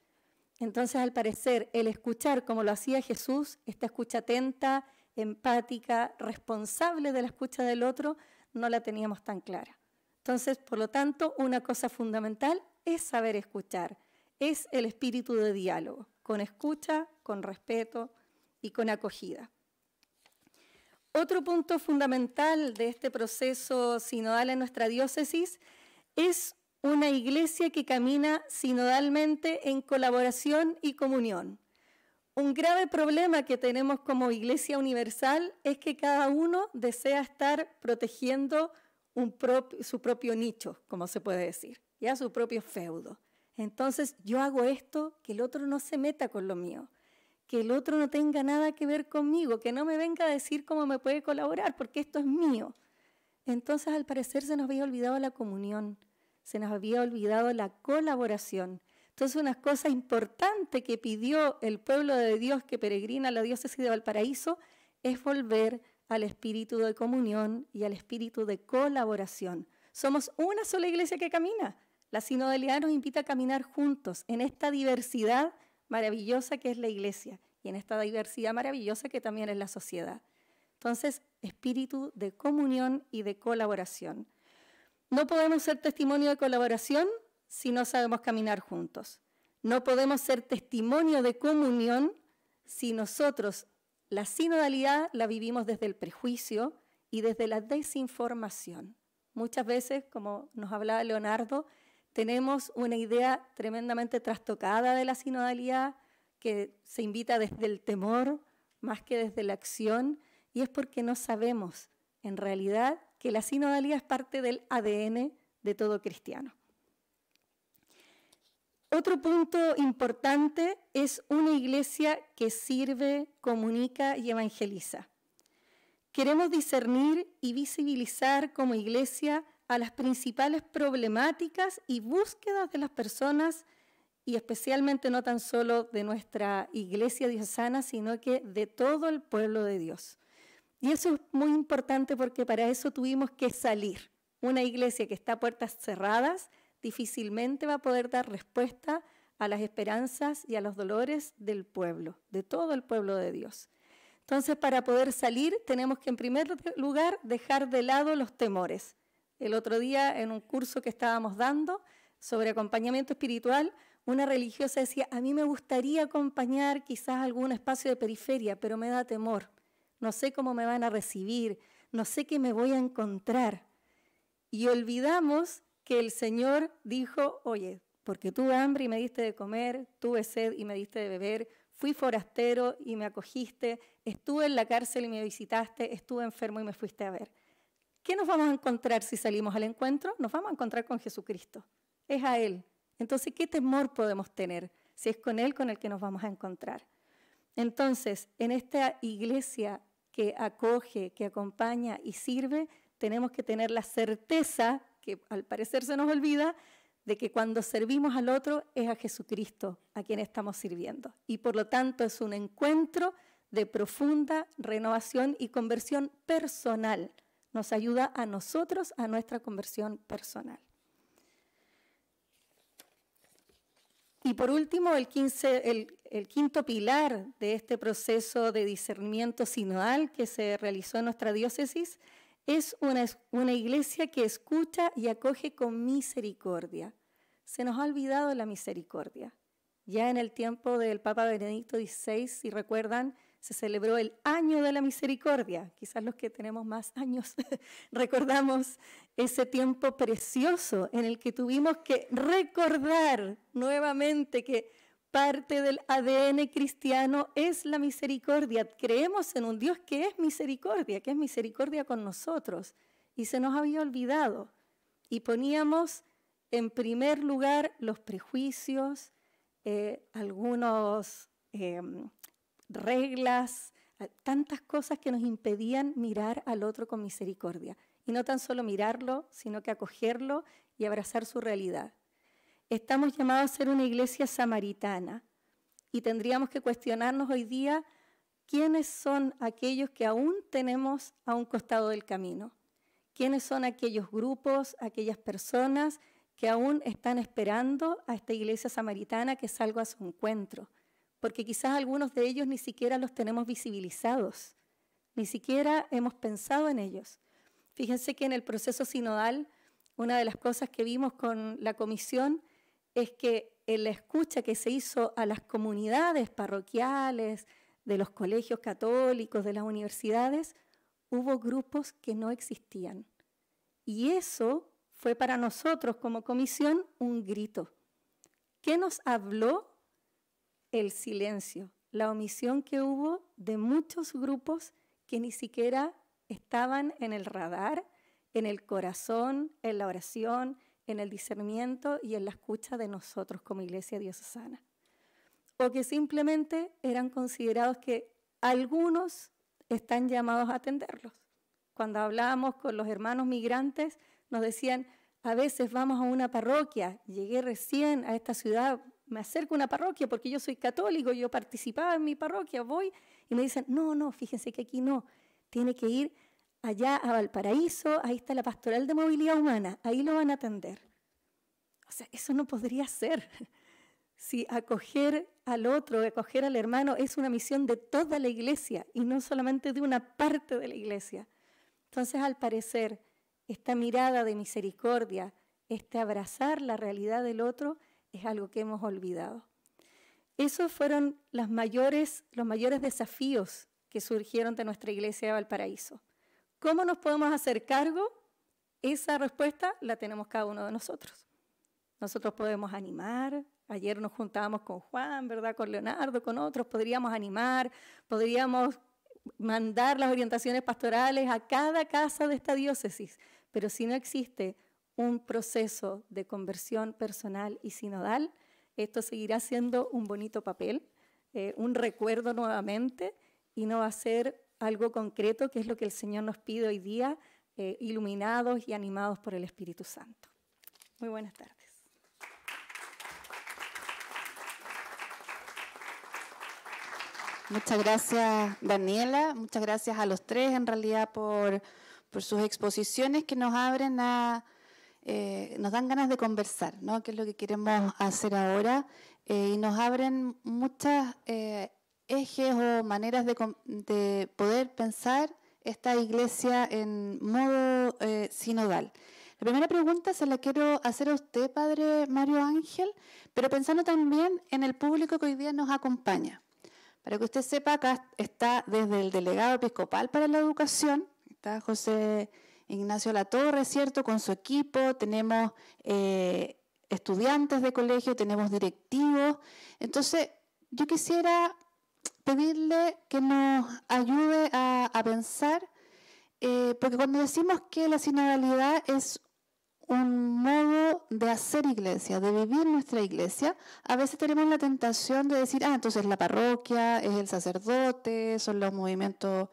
Entonces, al parecer, el escuchar como lo hacía Jesús, esta escucha atenta, empática, responsable de la escucha del otro, no la teníamos tan clara. Entonces, por lo tanto, una cosa fundamental es saber escuchar, es el espíritu de diálogo, con escucha, con respeto y con acogida. Otro punto fundamental de este proceso sinodal en nuestra diócesis es una iglesia que camina sinodalmente en colaboración y comunión. Un grave problema que tenemos como iglesia universal es que cada uno desea estar protegiendo un su propio nicho, como se puede decir, ya su propio feudo. Entonces yo hago esto, que el otro no se meta con lo mío, que el otro no tenga nada que ver conmigo, que no me venga a decir cómo me puede colaborar, porque esto es mío. Entonces al parecer se nos había olvidado la comunión, se nos había olvidado la colaboración. Entonces una cosa importante que pidió el pueblo de Dios que peregrina a la diócesis de Valparaíso es volver al espíritu de comunión y al espíritu de colaboración. Somos una sola iglesia que camina. La sinodalidad nos invita a caminar juntos en esta diversidad maravillosa que es la iglesia y en esta diversidad maravillosa que también es la sociedad. Entonces, espíritu de comunión y de colaboración. No podemos ser testimonio de colaboración si no sabemos caminar juntos. No podemos ser testimonio de comunión si nosotros la sinodalidad la vivimos desde el prejuicio y desde la desinformación. Muchas veces, como nos hablaba Leonardo, tenemos una idea tremendamente trastocada de la sinodalidad que se invita desde el temor más que desde la acción y es porque no sabemos en realidad que la sinodalidad es parte del ADN de todo cristiano. Otro punto importante es una iglesia que sirve, comunica y evangeliza. Queremos discernir y visibilizar como iglesia a las principales problemáticas y búsquedas de las personas y especialmente no tan solo de nuestra iglesia diosana, sino que de todo el pueblo de Dios. Y eso es muy importante porque para eso tuvimos que salir. Una iglesia que está a puertas cerradas, difícilmente va a poder dar respuesta a las esperanzas y a los dolores del pueblo, de todo el pueblo de Dios. Entonces, para poder salir, tenemos que en primer lugar dejar de lado los temores. El otro día, en un curso que estábamos dando sobre acompañamiento espiritual, una religiosa decía, a mí me gustaría acompañar quizás algún espacio de periferia, pero me da temor. No sé cómo me van a recibir, no sé qué me voy a encontrar. Y olvidamos que el Señor dijo, oye, porque tuve hambre y me diste de comer, tuve sed y me diste de beber, fui forastero y me acogiste, estuve en la cárcel y me visitaste, estuve enfermo y me fuiste a ver. ¿Qué nos vamos a encontrar si salimos al encuentro? Nos vamos a encontrar con Jesucristo. Es a Él. Entonces, ¿qué temor podemos tener si es con Él con el que nos vamos a encontrar? Entonces, en esta iglesia que acoge, que acompaña y sirve, tenemos que tener la certeza que al parecer se nos olvida, de que cuando servimos al otro es a Jesucristo a quien estamos sirviendo. Y por lo tanto es un encuentro de profunda renovación y conversión personal. Nos ayuda a nosotros a nuestra conversión personal. Y por último, el, quinto pilar de este proceso de discernimiento sinodal que se realizó en nuestra diócesis es una, iglesia que escucha y acoge con misericordia. Se nos ha olvidado la misericordia. Ya en el tiempo del Papa Benedicto XVI, si recuerdan, se celebró el año de la misericordia. Quizás los que tenemos más años [LAUGHS] recordamos ese tiempo precioso en el que tuvimos que recordar nuevamente que parte del ADN cristiano es la misericordia. Creemos en un Dios que es misericordia, que es misericordia con nosotros. Y se nos había olvidado. Y poníamos en primer lugar los prejuicios, eh, algunas em, reglas, tantas cosas que nos impedían mirar al otro con misericordia. Y no tan solo mirarlo, sino que acogerlo y abrazar su realidad estamos llamados a ser una iglesia samaritana y tendríamos que cuestionarnos hoy día quiénes son aquellos que aún tenemos a un costado del camino, quiénes son aquellos grupos, aquellas personas que aún están esperando a esta iglesia samaritana que salga a su encuentro, porque quizás algunos de ellos ni siquiera los tenemos visibilizados, ni siquiera hemos pensado en ellos. Fíjense que en el proceso sinodal, una de las cosas que vimos con la comisión es que en la escucha que se hizo a las comunidades parroquiales, de los colegios católicos, de las universidades, hubo grupos que no existían. Y eso fue para nosotros como comisión un grito. ¿Qué nos habló? El silencio, la omisión que hubo de muchos grupos que ni siquiera estaban en el radar, en el corazón, en la oración, en el discernimiento y en la escucha de nosotros como iglesia diocesana. O que simplemente eran considerados que algunos están llamados a atenderlos. Cuando hablábamos con los hermanos migrantes, nos decían, a veces vamos a una parroquia, llegué recién a esta ciudad, me acerco a una parroquia porque yo soy católico, yo participaba en mi parroquia, voy y me dicen, no, no, fíjense que aquí no, tiene que ir allá a Valparaíso, ahí está la pastoral de movilidad humana, ahí lo van a atender. O sea, eso no podría ser. [LAUGHS] Si acoger al otro, acoger al hermano, es una misión de toda la iglesia y no solamente de una parte de la iglesia. Entonces, al parecer, esta mirada de misericordia, este abrazar la realidad del otro, es algo que hemos olvidado. Esos fueron las mayores, los mayores desafíos que surgieron de nuestra iglesia de Valparaíso. ¿Cómo nos podemos hacer cargo? Esa respuesta la tenemos cada uno de nosotros. Nosotros podemos animar. Ayer nos juntábamos con Juan, ¿verdad? Con Leonardo, con otros. Podríamos animar, podríamos mandar las orientaciones pastorales a cada casa de esta diócesis. Pero si no existe un proceso de conversión personal y sinodal, esto seguirá siendo un bonito papel, eh, un recuerdo nuevamente y no va a ser algo concreto, que es lo que el Señor nos pide hoy día, eh, iluminados y animados por el Espíritu Santo. Muy buenas tardes. Muchas gracias, Daniela. Muchas gracias a los tres, en realidad, por, por sus exposiciones que nos abren a... Eh, nos dan ganas de conversar, ¿no? que es lo que queremos hacer ahora, eh, y nos abren muchas ejes o maneras de, poder pensar esta iglesia en modo eh, sinodal. La primera pregunta se la quiero hacer a usted, Padre Mario Ángel, pero pensando también en el público que hoy día nos acompaña. Para que usted sepa, acá está desde el delegado episcopal para la educación, está José Ignacio Latorre, ¿cierto? Con su equipo, tenemos eh, estudiantes de colegio, tenemos directivos. Entonces, yo quisiera pedirle que nos ayude a, pensar, eh, porque cuando decimos que la sinodalidad es un modo de hacer iglesia, de vivir nuestra iglesia, a veces tenemos la tentación de decir, ah, entonces la parroquia, es el sacerdote, son los movimientos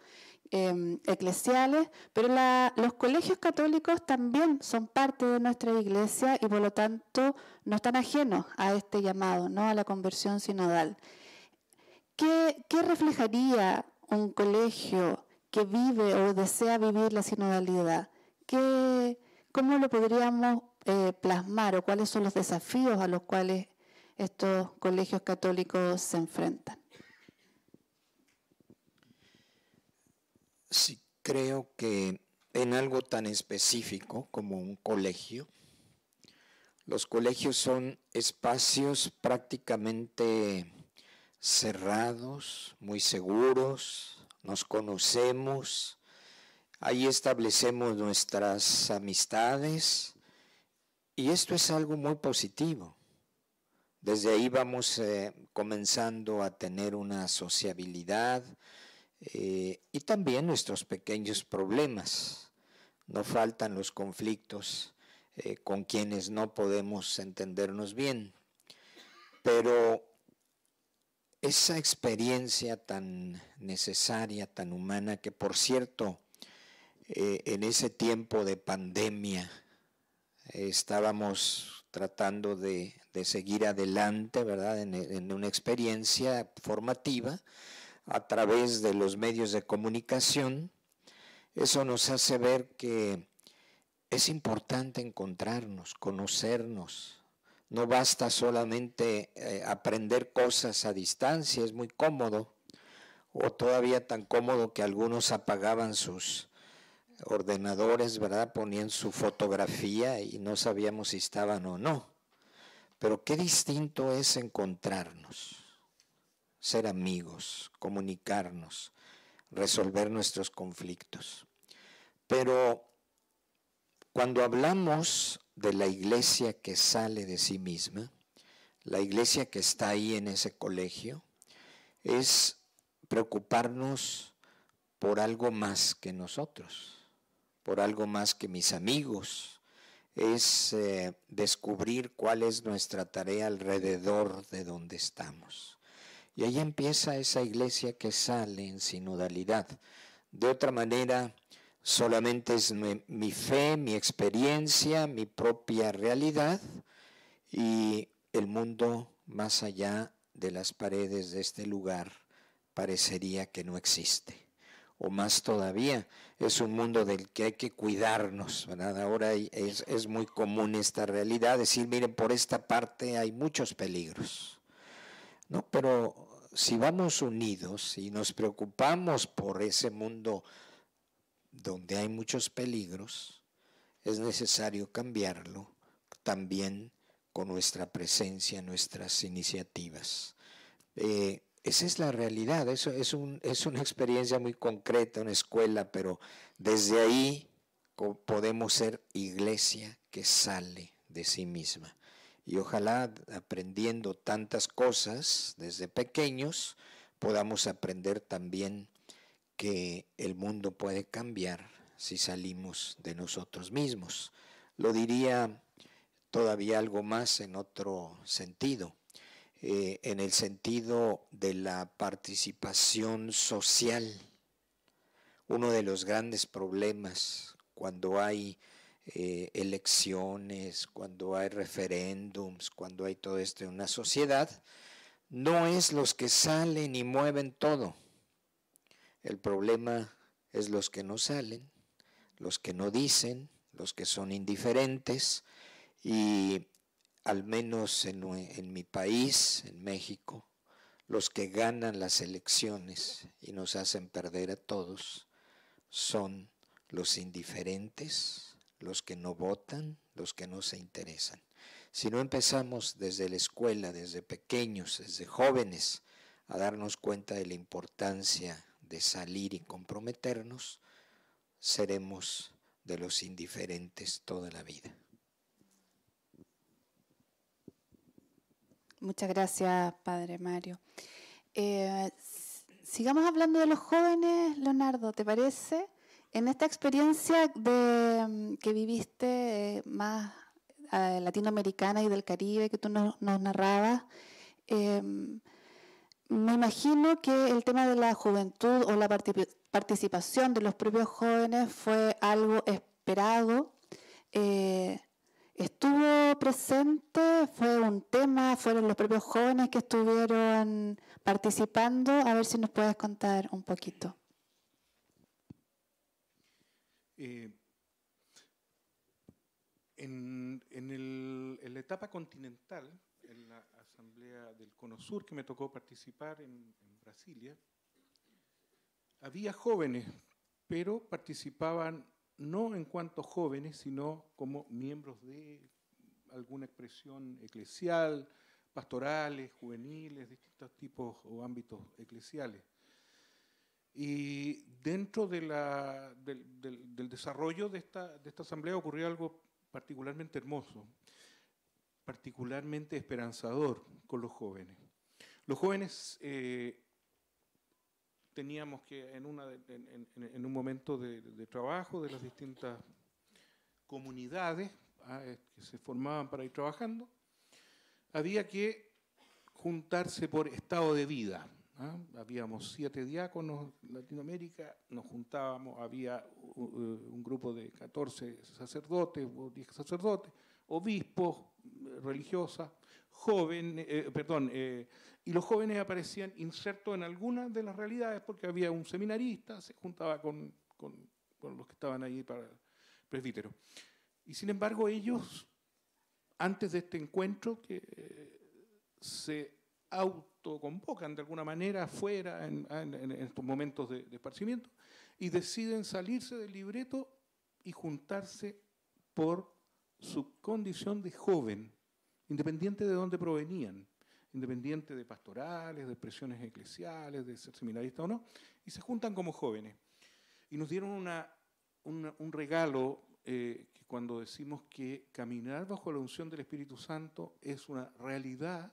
em, eclesiales, pero los colegios católicos también son parte de nuestra iglesia y por lo tanto no están ajenos a este llamado, ¿no? a la conversión sinodal. ¿Qué, reflejaría un colegio que vive o desea vivir la sinodalidad? ¿Cómo lo podríamos eh, plasmar o cuáles son los desafíos a los cuales estos colegios católicos se enfrentan? Sí, creo que en algo tan específico como un colegio, los colegios son espacios prácticamente cerrados, muy seguros, nos conocemos, ahí establecemos nuestras amistades y esto es algo muy positivo. Desde ahí vamos eh, comenzando a tener una sociabilidad eh, y también nuestros pequeños problemas. No faltan los conflictos eh, con quienes no podemos entendernos bien. Pero esa experiencia tan necesaria, tan humana, que por cierto, eh, en ese tiempo de pandemia eh, estábamos tratando de, seguir adelante, ¿verdad? en, una experiencia formativa a través de los medios de comunicación. Eso nos hace ver que es importante encontrarnos, conocernos, no basta solamente eh, aprender cosas a distancia, es muy cómodo, o todavía tan cómodo que algunos apagaban sus ordenadores, ¿verdad? Ponían su fotografía y no sabíamos si estaban o no. Pero qué distinto es encontrarnos, ser amigos, comunicarnos, resolver nuestros conflictos. Pero cuando hablamos de la iglesia que sale de sí misma, la iglesia que está ahí en ese colegio, es preocuparnos por algo más que nosotros, por algo más que mis amigos, es eh, descubrir cuál es nuestra tarea alrededor de donde estamos. Y ahí empieza esa iglesia que sale en sinodalidad. De otra manera, solamente es mi, fe, mi experiencia, mi propia realidad y el mundo más allá de las paredes de este lugar parecería que no existe. O más todavía, es un mundo del que hay que cuidarnos, Ahora es, muy común esta realidad, decir, miren, por esta parte hay muchos peligros. No, pero si vamos unidos y nos preocupamos por ese mundo donde hay muchos peligros, es necesario cambiarlo también con nuestra presencia, nuestras iniciativas. Eh, esa es la realidad, eso es, es una experiencia muy concreta, una escuela, pero desde ahí podemos ser iglesia que sale de sí misma. Y ojalá aprendiendo tantas cosas desde pequeños, podamos aprender también que el mundo puede cambiar si salimos de nosotros mismos. Lo diría todavía algo más en otro sentido, eh, en el sentido de la participación social. Uno de los grandes problemas cuando hay eh, elecciones, cuando hay referéndums, cuando hay todo esto en una sociedad, no es los que salen y mueven todo el problema es los que no salen, los que no dicen, los que son indiferentes y al menos en, mi país, en México, los que ganan las elecciones y nos hacen perder a todos son los indiferentes, los que no votan, los que no se interesan. Si no empezamos desde la escuela, desde pequeños, desde jóvenes, a darnos cuenta de la importancia de salir y comprometernos, seremos de los indiferentes toda la vida. Muchas gracias, Padre Mario. Eh, sigamos hablando de los jóvenes, Leonardo, ¿te parece? En esta experiencia de, mm, que viviste eh, más eh, latinoamericana y del Caribe que tú nos, narrabas, me imagino que el tema de la juventud o la participación de los propios jóvenes fue algo esperado. Eh, estuvo presente, fue un tema, fueron los propios jóvenes que estuvieron participando. A ver si nos puedes contar un poquito. Eh, en la etapa continental, en la asamblea del CONOSUR que me tocó participar en, Brasilia, había jóvenes, pero participaban no en cuanto jóvenes, sino como miembros de alguna expresión eclesial, pastorales, juveniles, distintos tipos o ámbitos eclesiales. Y dentro del, desarrollo de esta asamblea ocurrió algo particularmente hermoso particularmente esperanzador con los jóvenes. Los jóvenes eh, teníamos que, en, un momento de, trabajo de las distintas comunidades ah, eh, que se formaban para ir trabajando, había que juntarse por estado de vida. ¿ah? Habíamos siete diáconos en Latinoamérica, nos juntábamos, había uh, uh, un, grupo de 14 sacerdotes o 10 sacerdotes, obispos, religiosas, jóvenes, eh, perdón, eh, y los jóvenes aparecían insertos en algunas de las realidades porque había un seminarista, se juntaba con, los que estaban ahí para el presbítero. Y sin embargo ellos, antes de este encuentro, que eh, se autoconvocan de alguna manera afuera en, estos momentos de esparcimiento y deciden salirse del libreto y juntarse por su condición de joven, independiente de dónde provenían, independiente de pastorales, de expresiones eclesiales, de ser seminarista o no, y se juntan como jóvenes. Y nos dieron un regalo eh, que cuando decimos que caminar bajo la unción del Espíritu Santo es una realidad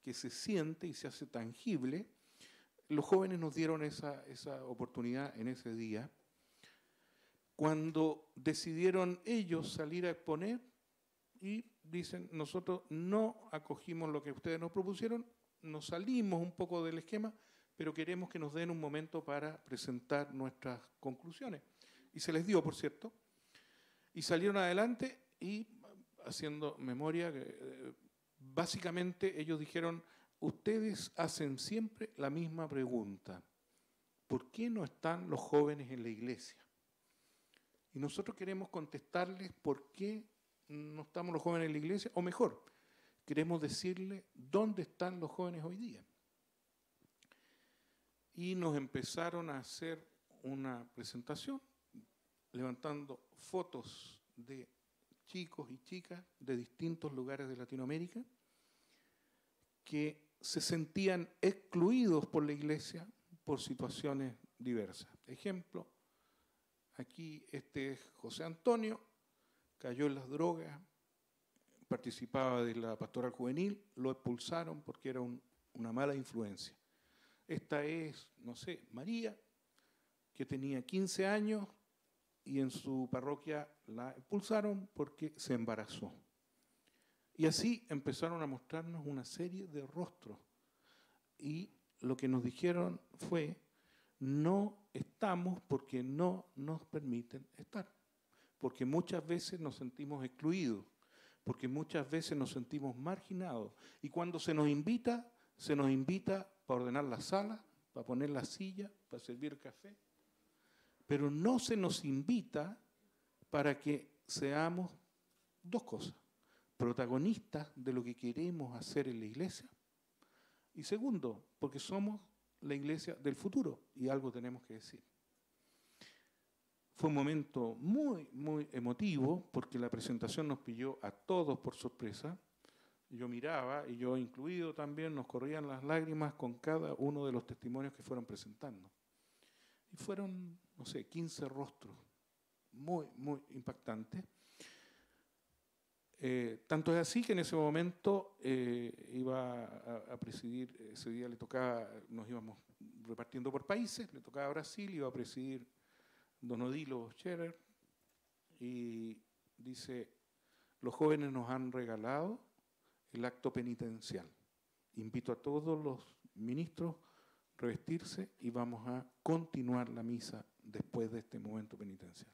que se siente y se hace tangible, los jóvenes nos dieron esa oportunidad en ese día cuando decidieron ellos salir a exponer y dicen, nosotros no acogimos lo que ustedes nos propusieron, nos salimos un poco del esquema, pero queremos que nos den un momento para presentar nuestras conclusiones. Y se les dio, por cierto, y salieron adelante y haciendo memoria, eh, básicamente ellos dijeron, ustedes hacen siempre la misma pregunta, ¿por qué no están los jóvenes en la iglesia? Y nosotros queremos contestarles por qué no estamos los jóvenes en la iglesia, o mejor, queremos decirles dónde están los jóvenes hoy día. Y nos empezaron a hacer una presentación levantando fotos de chicos y chicas de distintos lugares de Latinoamérica que se sentían excluidos por la iglesia por situaciones diversas. Ejemplo, Aquí este es José Antonio, cayó en las drogas, participaba de la pastoral juvenil, lo expulsaron porque era una mala influencia. Esta es, no sé, María, que tenía 15 años y en su parroquia la expulsaron porque se embarazó. Y así empezaron a mostrarnos una serie de rostros. Y lo que nos dijeron fue, no estamos porque no nos permiten estar, porque muchas veces nos sentimos excluidos, porque muchas veces nos sentimos marginados. Y cuando se nos invita, se nos invita para ordenar la sala, para poner la silla, para servir café, pero no se nos invita para que seamos dos cosas, protagonistas de lo que queremos hacer en la iglesia y segundo, porque somos la iglesia del futuro, y algo tenemos que decir. Fue un momento muy, muy emotivo, porque la presentación nos pilló a todos por sorpresa. Yo miraba, y yo incluido también, nos corrían las lágrimas con cada uno de los testimonios que fueron presentando. Y fueron, no sé, 15 rostros muy, muy impactantes eh, tanto es así que en ese momento eh, iba a, presidir, ese día le tocaba, nos íbamos repartiendo por países, le tocaba a Brasil, iba a presidir Don Odilo Scherer, y dice, los jóvenes nos han regalado el acto penitencial. Invito a todos los ministros a revestirse y vamos a continuar la misa después de este momento penitencial.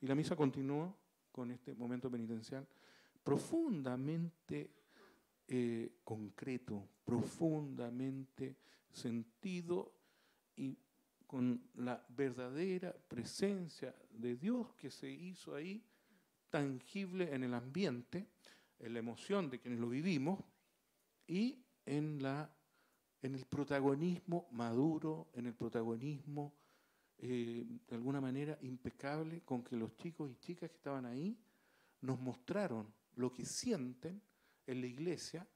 Y la misa continuó con este momento penitencial profundamente eh, concreto, profundamente sentido y con la verdadera presencia de Dios que se hizo ahí tangible en el ambiente, en la emoción de quienes lo vivimos y en, la, en el protagonismo maduro, en el protagonismo eh, de alguna manera impecable con que los chicos y chicas que estaban ahí nos mostraron lo que sienten en la iglesia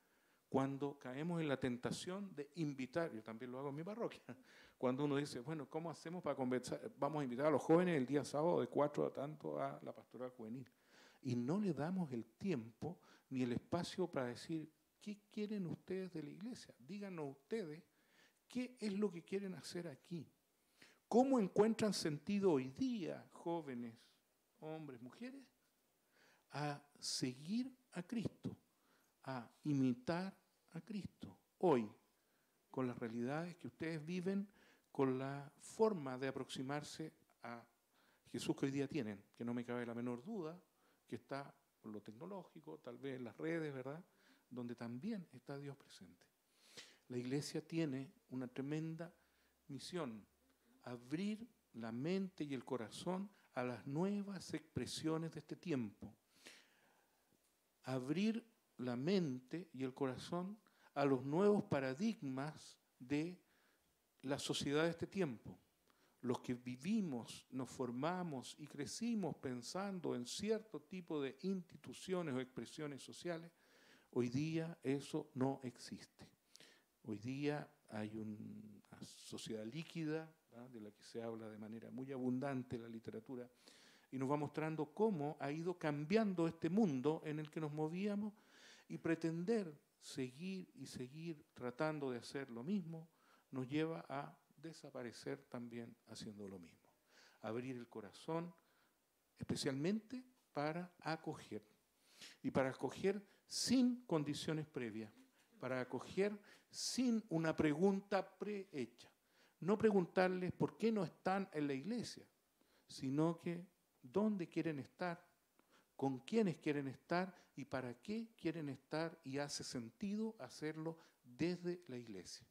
cuando caemos en la tentación de invitar, yo también lo hago en mi parroquia, [LAUGHS] cuando uno dice, bueno, ¿cómo hacemos para conversar? Vamos a invitar a los jóvenes el día sábado de 4 a tanto a la pastoral juvenil. Y no le damos el tiempo ni el espacio para decir, ¿qué quieren ustedes de la iglesia? Díganos ustedes, ¿qué es lo que quieren hacer aquí? ¿Cómo encuentran sentido hoy día, jóvenes, hombres, mujeres? a seguir a Cristo, a imitar a Cristo. Hoy, con las realidades que ustedes viven, con la forma de aproximarse a Jesús que hoy día tienen, que no me cabe la menor duda, que está lo tecnológico, tal vez en las redes, ¿verdad? Donde también está Dios presente. La iglesia tiene una tremenda misión, abrir la mente y el corazón a las nuevas expresiones de este tiempo abrir la mente y el corazón a los nuevos paradigmas de la sociedad de este tiempo. Los que vivimos, nos formamos y crecimos pensando en cierto tipo de instituciones o expresiones sociales, hoy día eso no existe. Hoy día hay una sociedad líquida, de la que se habla de manera muy abundante en la literatura, y nos va mostrando cómo ha ido cambiando este mundo en el que nos movíamos y pretender seguir y seguir tratando de hacer lo mismo nos lleva a desaparecer también haciendo lo mismo. Abrir el corazón especialmente para acoger y para acoger sin condiciones previas, para acoger sin una pregunta prehecha. No preguntarles por qué no están en la iglesia, sino que dónde quieren estar, con quiénes quieren estar y para qué quieren estar y hace sentido hacerlo desde la iglesia.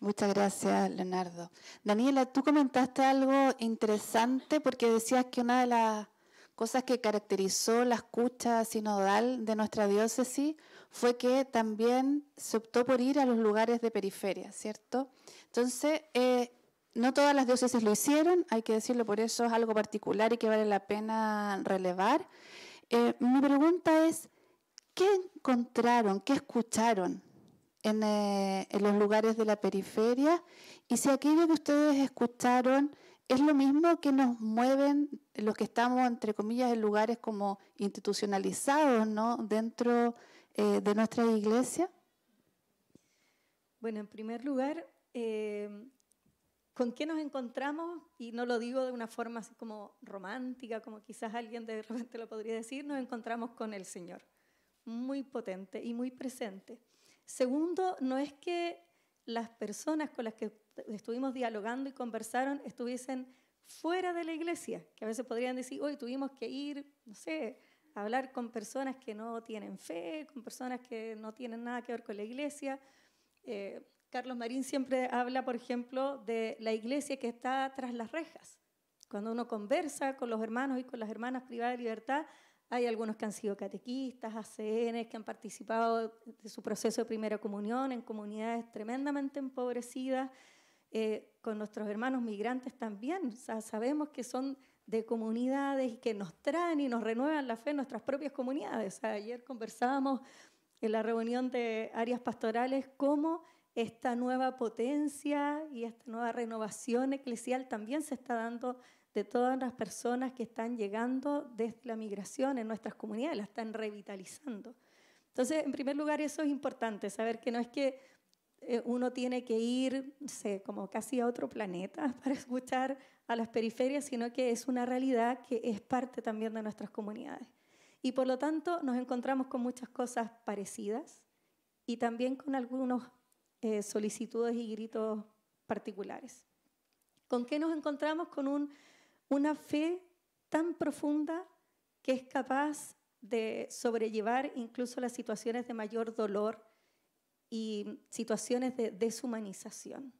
Muchas gracias, Leonardo. Daniela, tú comentaste algo interesante porque decías que una de las cosas que caracterizó la escucha sinodal de nuestra diócesis fue que también se optó por ir a los lugares de periferia, ¿cierto? Entonces, eh, no todas las diócesis lo hicieron, hay que decirlo, por eso es algo particular y que vale la pena relevar. Eh, mi pregunta es, ¿qué encontraron, qué escucharon eh, en, los lugares de la periferia? Y si aquello que ustedes escucharon es lo mismo que nos mueven los que estamos, entre comillas, en lugares como institucionalizados, ¿no? Dentro eh, de nuestra iglesia. Bueno, en primer lugar, ¿Con qué nos encontramos? Y no lo digo de una forma así como romántica, como quizás alguien de repente lo podría decir, nos encontramos con el Señor, muy potente y muy presente. Segundo, no es que las personas con las que estuvimos dialogando y conversaron estuviesen fuera de la iglesia, que a veces podrían decir, hoy tuvimos que ir, no sé, hablar con personas que no tienen fe, con personas que no tienen nada que ver con la iglesia. Eh, Carlos Marín siempre habla, por ejemplo, de la iglesia que está tras las rejas. Cuando uno conversa con los hermanos y con las hermanas privadas de libertad, hay algunos que han sido catequistas, ACN, que han participado de su proceso de primera comunión en comunidades tremendamente empobrecidas. Eh, con nuestros hermanos migrantes también. sabemos que son de comunidades que nos traen y nos renuevan la fe en nuestras propias comunidades. ayer conversábamos en la reunión de áreas pastorales cómo esta nueva potencia y esta nueva renovación eclesial también se está dando de todas las personas que están llegando desde la migración en nuestras comunidades, la están revitalizando. Entonces, en primer lugar, eso es importante, saber que no es que eh, uno tiene que ir, como casi a otro planeta [LAUGHS] para escuchar a las periferias, sino que es una realidad que es parte también de nuestras comunidades. Y por lo tanto nos encontramos con muchas cosas parecidas y también con algunos eh, solicitudes y gritos particulares. ¿Con qué nos encontramos? Con una fe tan profunda que es capaz de sobrellevar incluso las situaciones de mayor dolor y situaciones de deshumanización.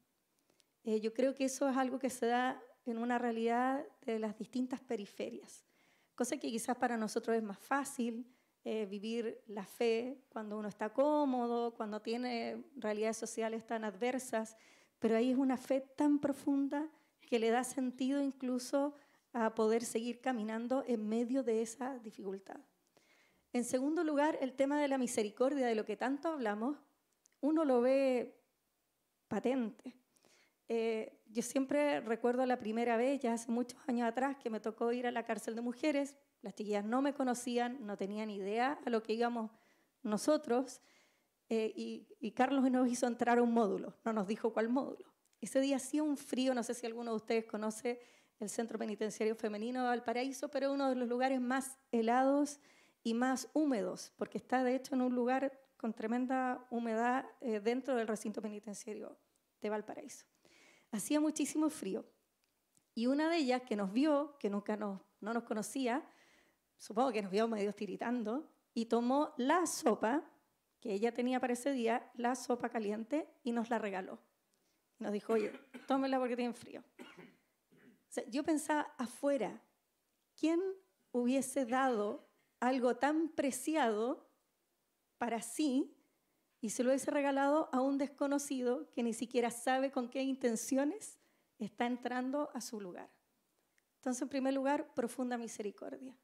Eh, yo creo que eso es algo que se da en una realidad de las distintas periferias, cosa que quizás para nosotros es más fácil, eh, vivir la fe cuando uno está cómodo, cuando tiene realidades sociales tan adversas, pero ahí es una fe tan profunda que le da sentido incluso a poder seguir caminando en medio de esa dificultad. En segundo lugar, el tema de la misericordia, de lo que tanto hablamos, uno lo ve patente. Eh, yo siempre recuerdo la primera vez, ya hace muchos años atrás, que me tocó ir a la cárcel de mujeres las chiquillas no me conocían, no tenían idea a lo que íbamos nosotros. Eh, y, y, Carlos nos hizo entrar a un módulo, no nos dijo cuál módulo. Ese día hacía un frío, no sé si alguno de ustedes conoce el Centro Penitenciario Femenino de Valparaíso, pero uno de los lugares más helados y más húmedos, porque está de hecho en un lugar con tremenda humedad eh, dentro del recinto penitenciario de Valparaíso. Hacía muchísimo frío. Y una de ellas que nos vio, que nunca no nos conocía, supongo que nos vio medio tiritando, y tomó la sopa que ella tenía para ese día, la sopa caliente, y nos la regaló. Nos dijo, oye, tómela porque tienen frío. yo pensaba afuera, ¿quién hubiese dado algo tan preciado para sí y se lo hubiese regalado a un desconocido que ni siquiera sabe con qué intenciones está entrando a su lugar? Entonces, en primer lugar, profunda misericordia.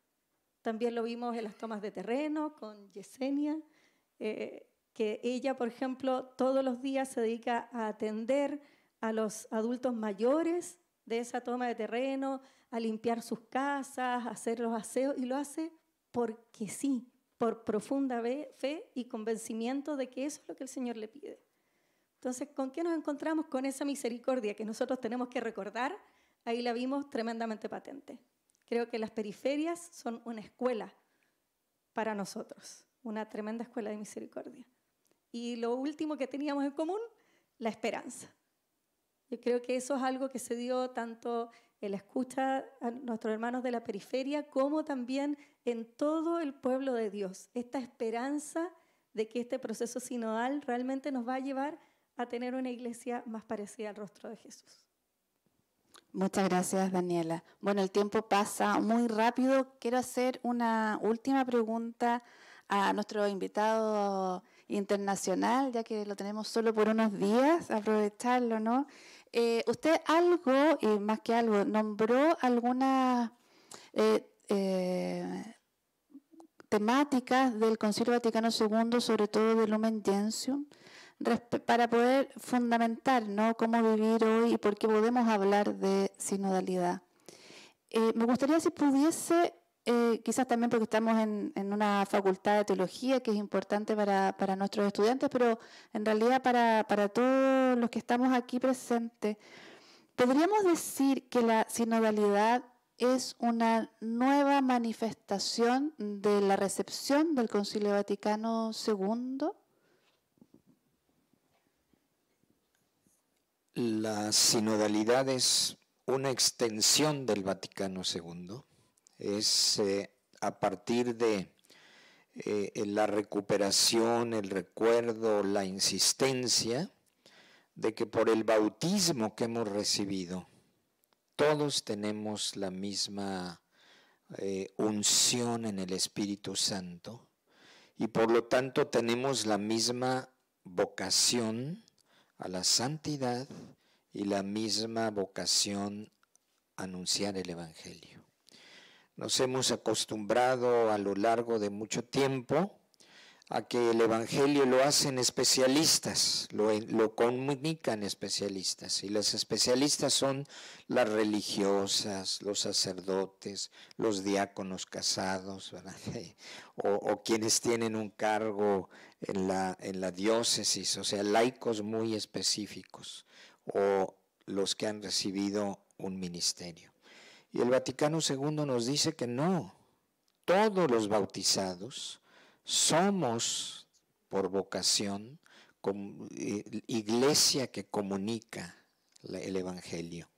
También lo vimos en las tomas de terreno con Yesenia, eh, que ella, por ejemplo, todos los días se dedica a atender a los adultos mayores de esa toma de terreno, a limpiar sus casas, a hacer los aseos, y lo hace porque sí, por profunda fe y convencimiento de que eso es lo que el Señor le pide. Entonces, ¿con qué nos encontramos? Con esa misericordia que nosotros tenemos que recordar, ahí la vimos tremendamente patente. Creo que las periferias son una escuela para nosotros, una tremenda escuela de misericordia. Y lo último que teníamos en común, la esperanza. Yo creo que eso es algo que se dio tanto en la escucha a nuestros hermanos de la periferia como también en todo el pueblo de Dios. Esta esperanza de que este proceso sinodal realmente nos va a llevar a tener una iglesia más parecida al rostro de Jesús. Muchas gracias, Daniela. Bueno, el tiempo pasa muy rápido. Quiero hacer una última pregunta a nuestro invitado internacional, ya que lo tenemos solo por unos días, aprovecharlo, ¿no? Eh, usted algo, y más que algo, nombró algunas eh, eh, temáticas del Concilio Vaticano II, sobre todo de Lumen Gentium, para poder fundamentar cómo vivir hoy y por qué podemos hablar de sinodalidad. Eh, me gustaría si pudiese, eh, quizás también porque estamos en, una facultad de teología que es importante para, nuestros estudiantes, pero en realidad para todos los que estamos aquí presentes, podríamos decir que la sinodalidad es una nueva manifestación de la recepción del Concilio Vaticano II La sinodalidad es una extensión del Vaticano II. Es eh, a partir de eh, la recuperación, el recuerdo, la insistencia de que por el bautismo que hemos recibido, todos tenemos la misma eh, unción en el Espíritu Santo y por lo tanto tenemos la misma vocación a la santidad y la misma vocación anunciar el Evangelio. Nos hemos acostumbrado a lo largo de mucho tiempo a que el Evangelio lo hacen especialistas, lo, comunican especialistas. Y las especialistas son las religiosas, los sacerdotes, los diáconos casados, [LAUGHS] O, o, quienes tienen un cargo en la, diócesis, o sea, laicos muy específicos o los que han recibido un ministerio. Y el Vaticano II nos dice que no, todos los bautizados somos por vocación eh, iglesia que comunica el Evangelio.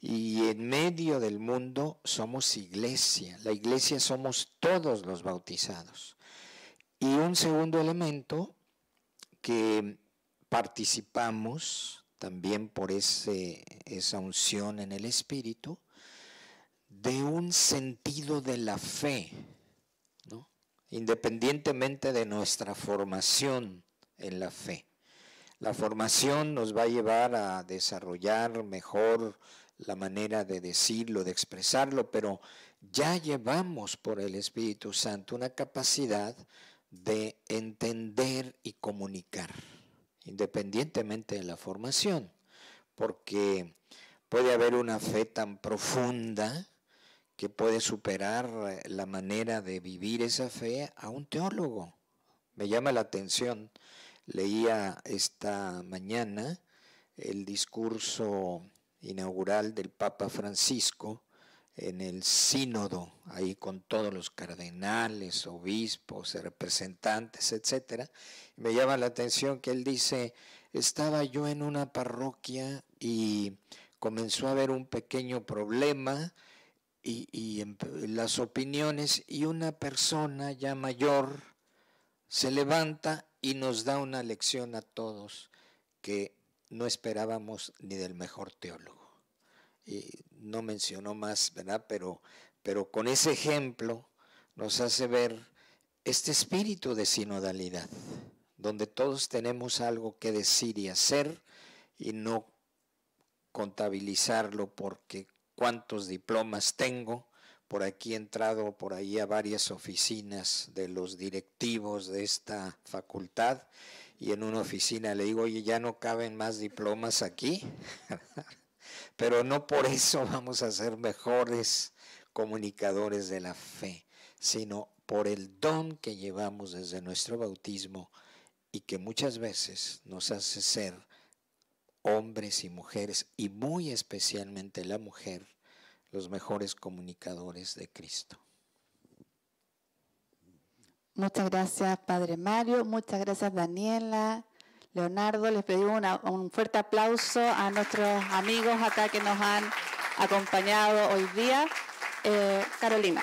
Y en medio del mundo somos iglesia, la iglesia somos todos los bautizados. Y un segundo elemento que participamos también por ese, esa unción en el Espíritu, de un sentido de la fe, independientemente de nuestra formación en la fe. La formación nos va a llevar a desarrollar mejor la manera de decirlo, de expresarlo, pero ya llevamos por el Espíritu Santo una capacidad de entender y comunicar, independientemente de la formación, porque puede haber una fe tan profunda que puede superar eh, la manera de vivir esa fe a un teólogo. Me llama la atención, leía esta mañana el discurso inaugural del Papa Francisco, en el sínodo, ahí con todos los cardenales, obispos, representantes, etc. Me llama la atención que él dice, estaba yo en una parroquia y comenzó a haber un pequeño problema y, y en, las opiniones y una persona ya mayor se levanta y nos da una lección a todos que no esperábamos ni del mejor teólogo y eh, no mencionó más, ¿verdad? Pero, pero con ese ejemplo nos hace ver este espíritu de sinodalidad, donde todos tenemos algo que decir y hacer y no contabilizarlo porque cuántos diplomas tengo, por aquí he entrado por ahí a varias oficinas de los directivos de esta facultad y en una oficina le digo, oye, ya no caben más diplomas aquí. [LAUGHS] pero no por eso [LAUGHS] vamos a ser mejores comunicadores de la fe, sino por el don que llevamos desde nuestro bautismo y que muchas veces nos hace ser hombres y mujeres, y muy especialmente la mujer, los mejores comunicadores de Cristo. Muchas gracias, Padre Mario. Muchas gracias, Daniela. Leonardo, les pedimos un fuerte aplauso a nuestros amigos acá que nos han acompañado hoy día. Eh, Carolina.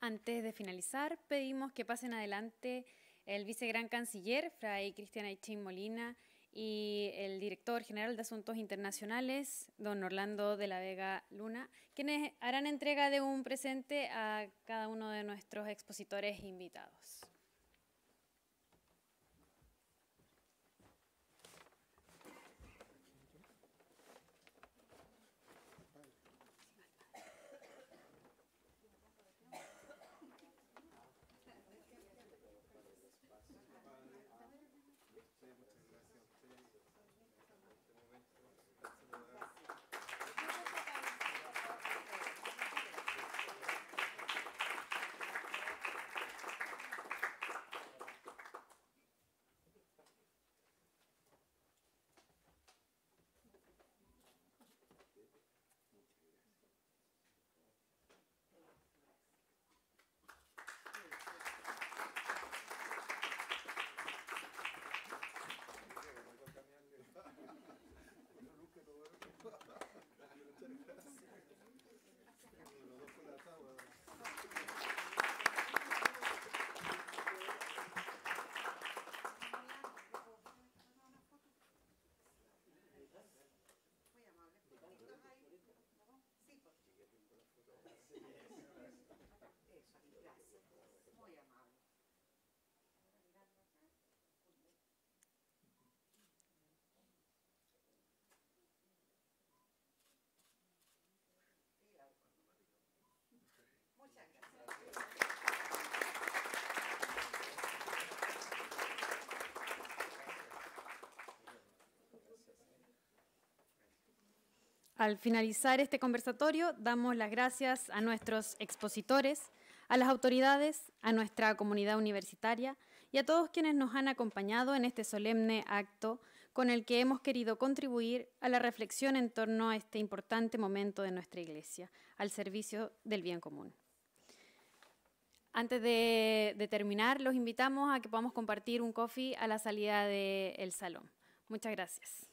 Antes de finalizar, pedimos que pasen adelante el vicegran canciller, Fray Cristian Aichín Molina, y el director general de Asuntos Internacionales, don Orlando de la Vega Luna, quienes harán entrega de un presente a cada uno de nuestros expositores invitados. Al finalizar este conversatorio, damos las gracias a nuestros expositores, a las autoridades, a nuestra comunidad universitaria y a todos quienes nos han acompañado en este solemne acto con el que hemos querido contribuir a la reflexión en torno a este importante momento de nuestra Iglesia, al servicio del bien común. Antes de, terminar, los invitamos a que podamos compartir un coffee a la salida del salón. Muchas gracias.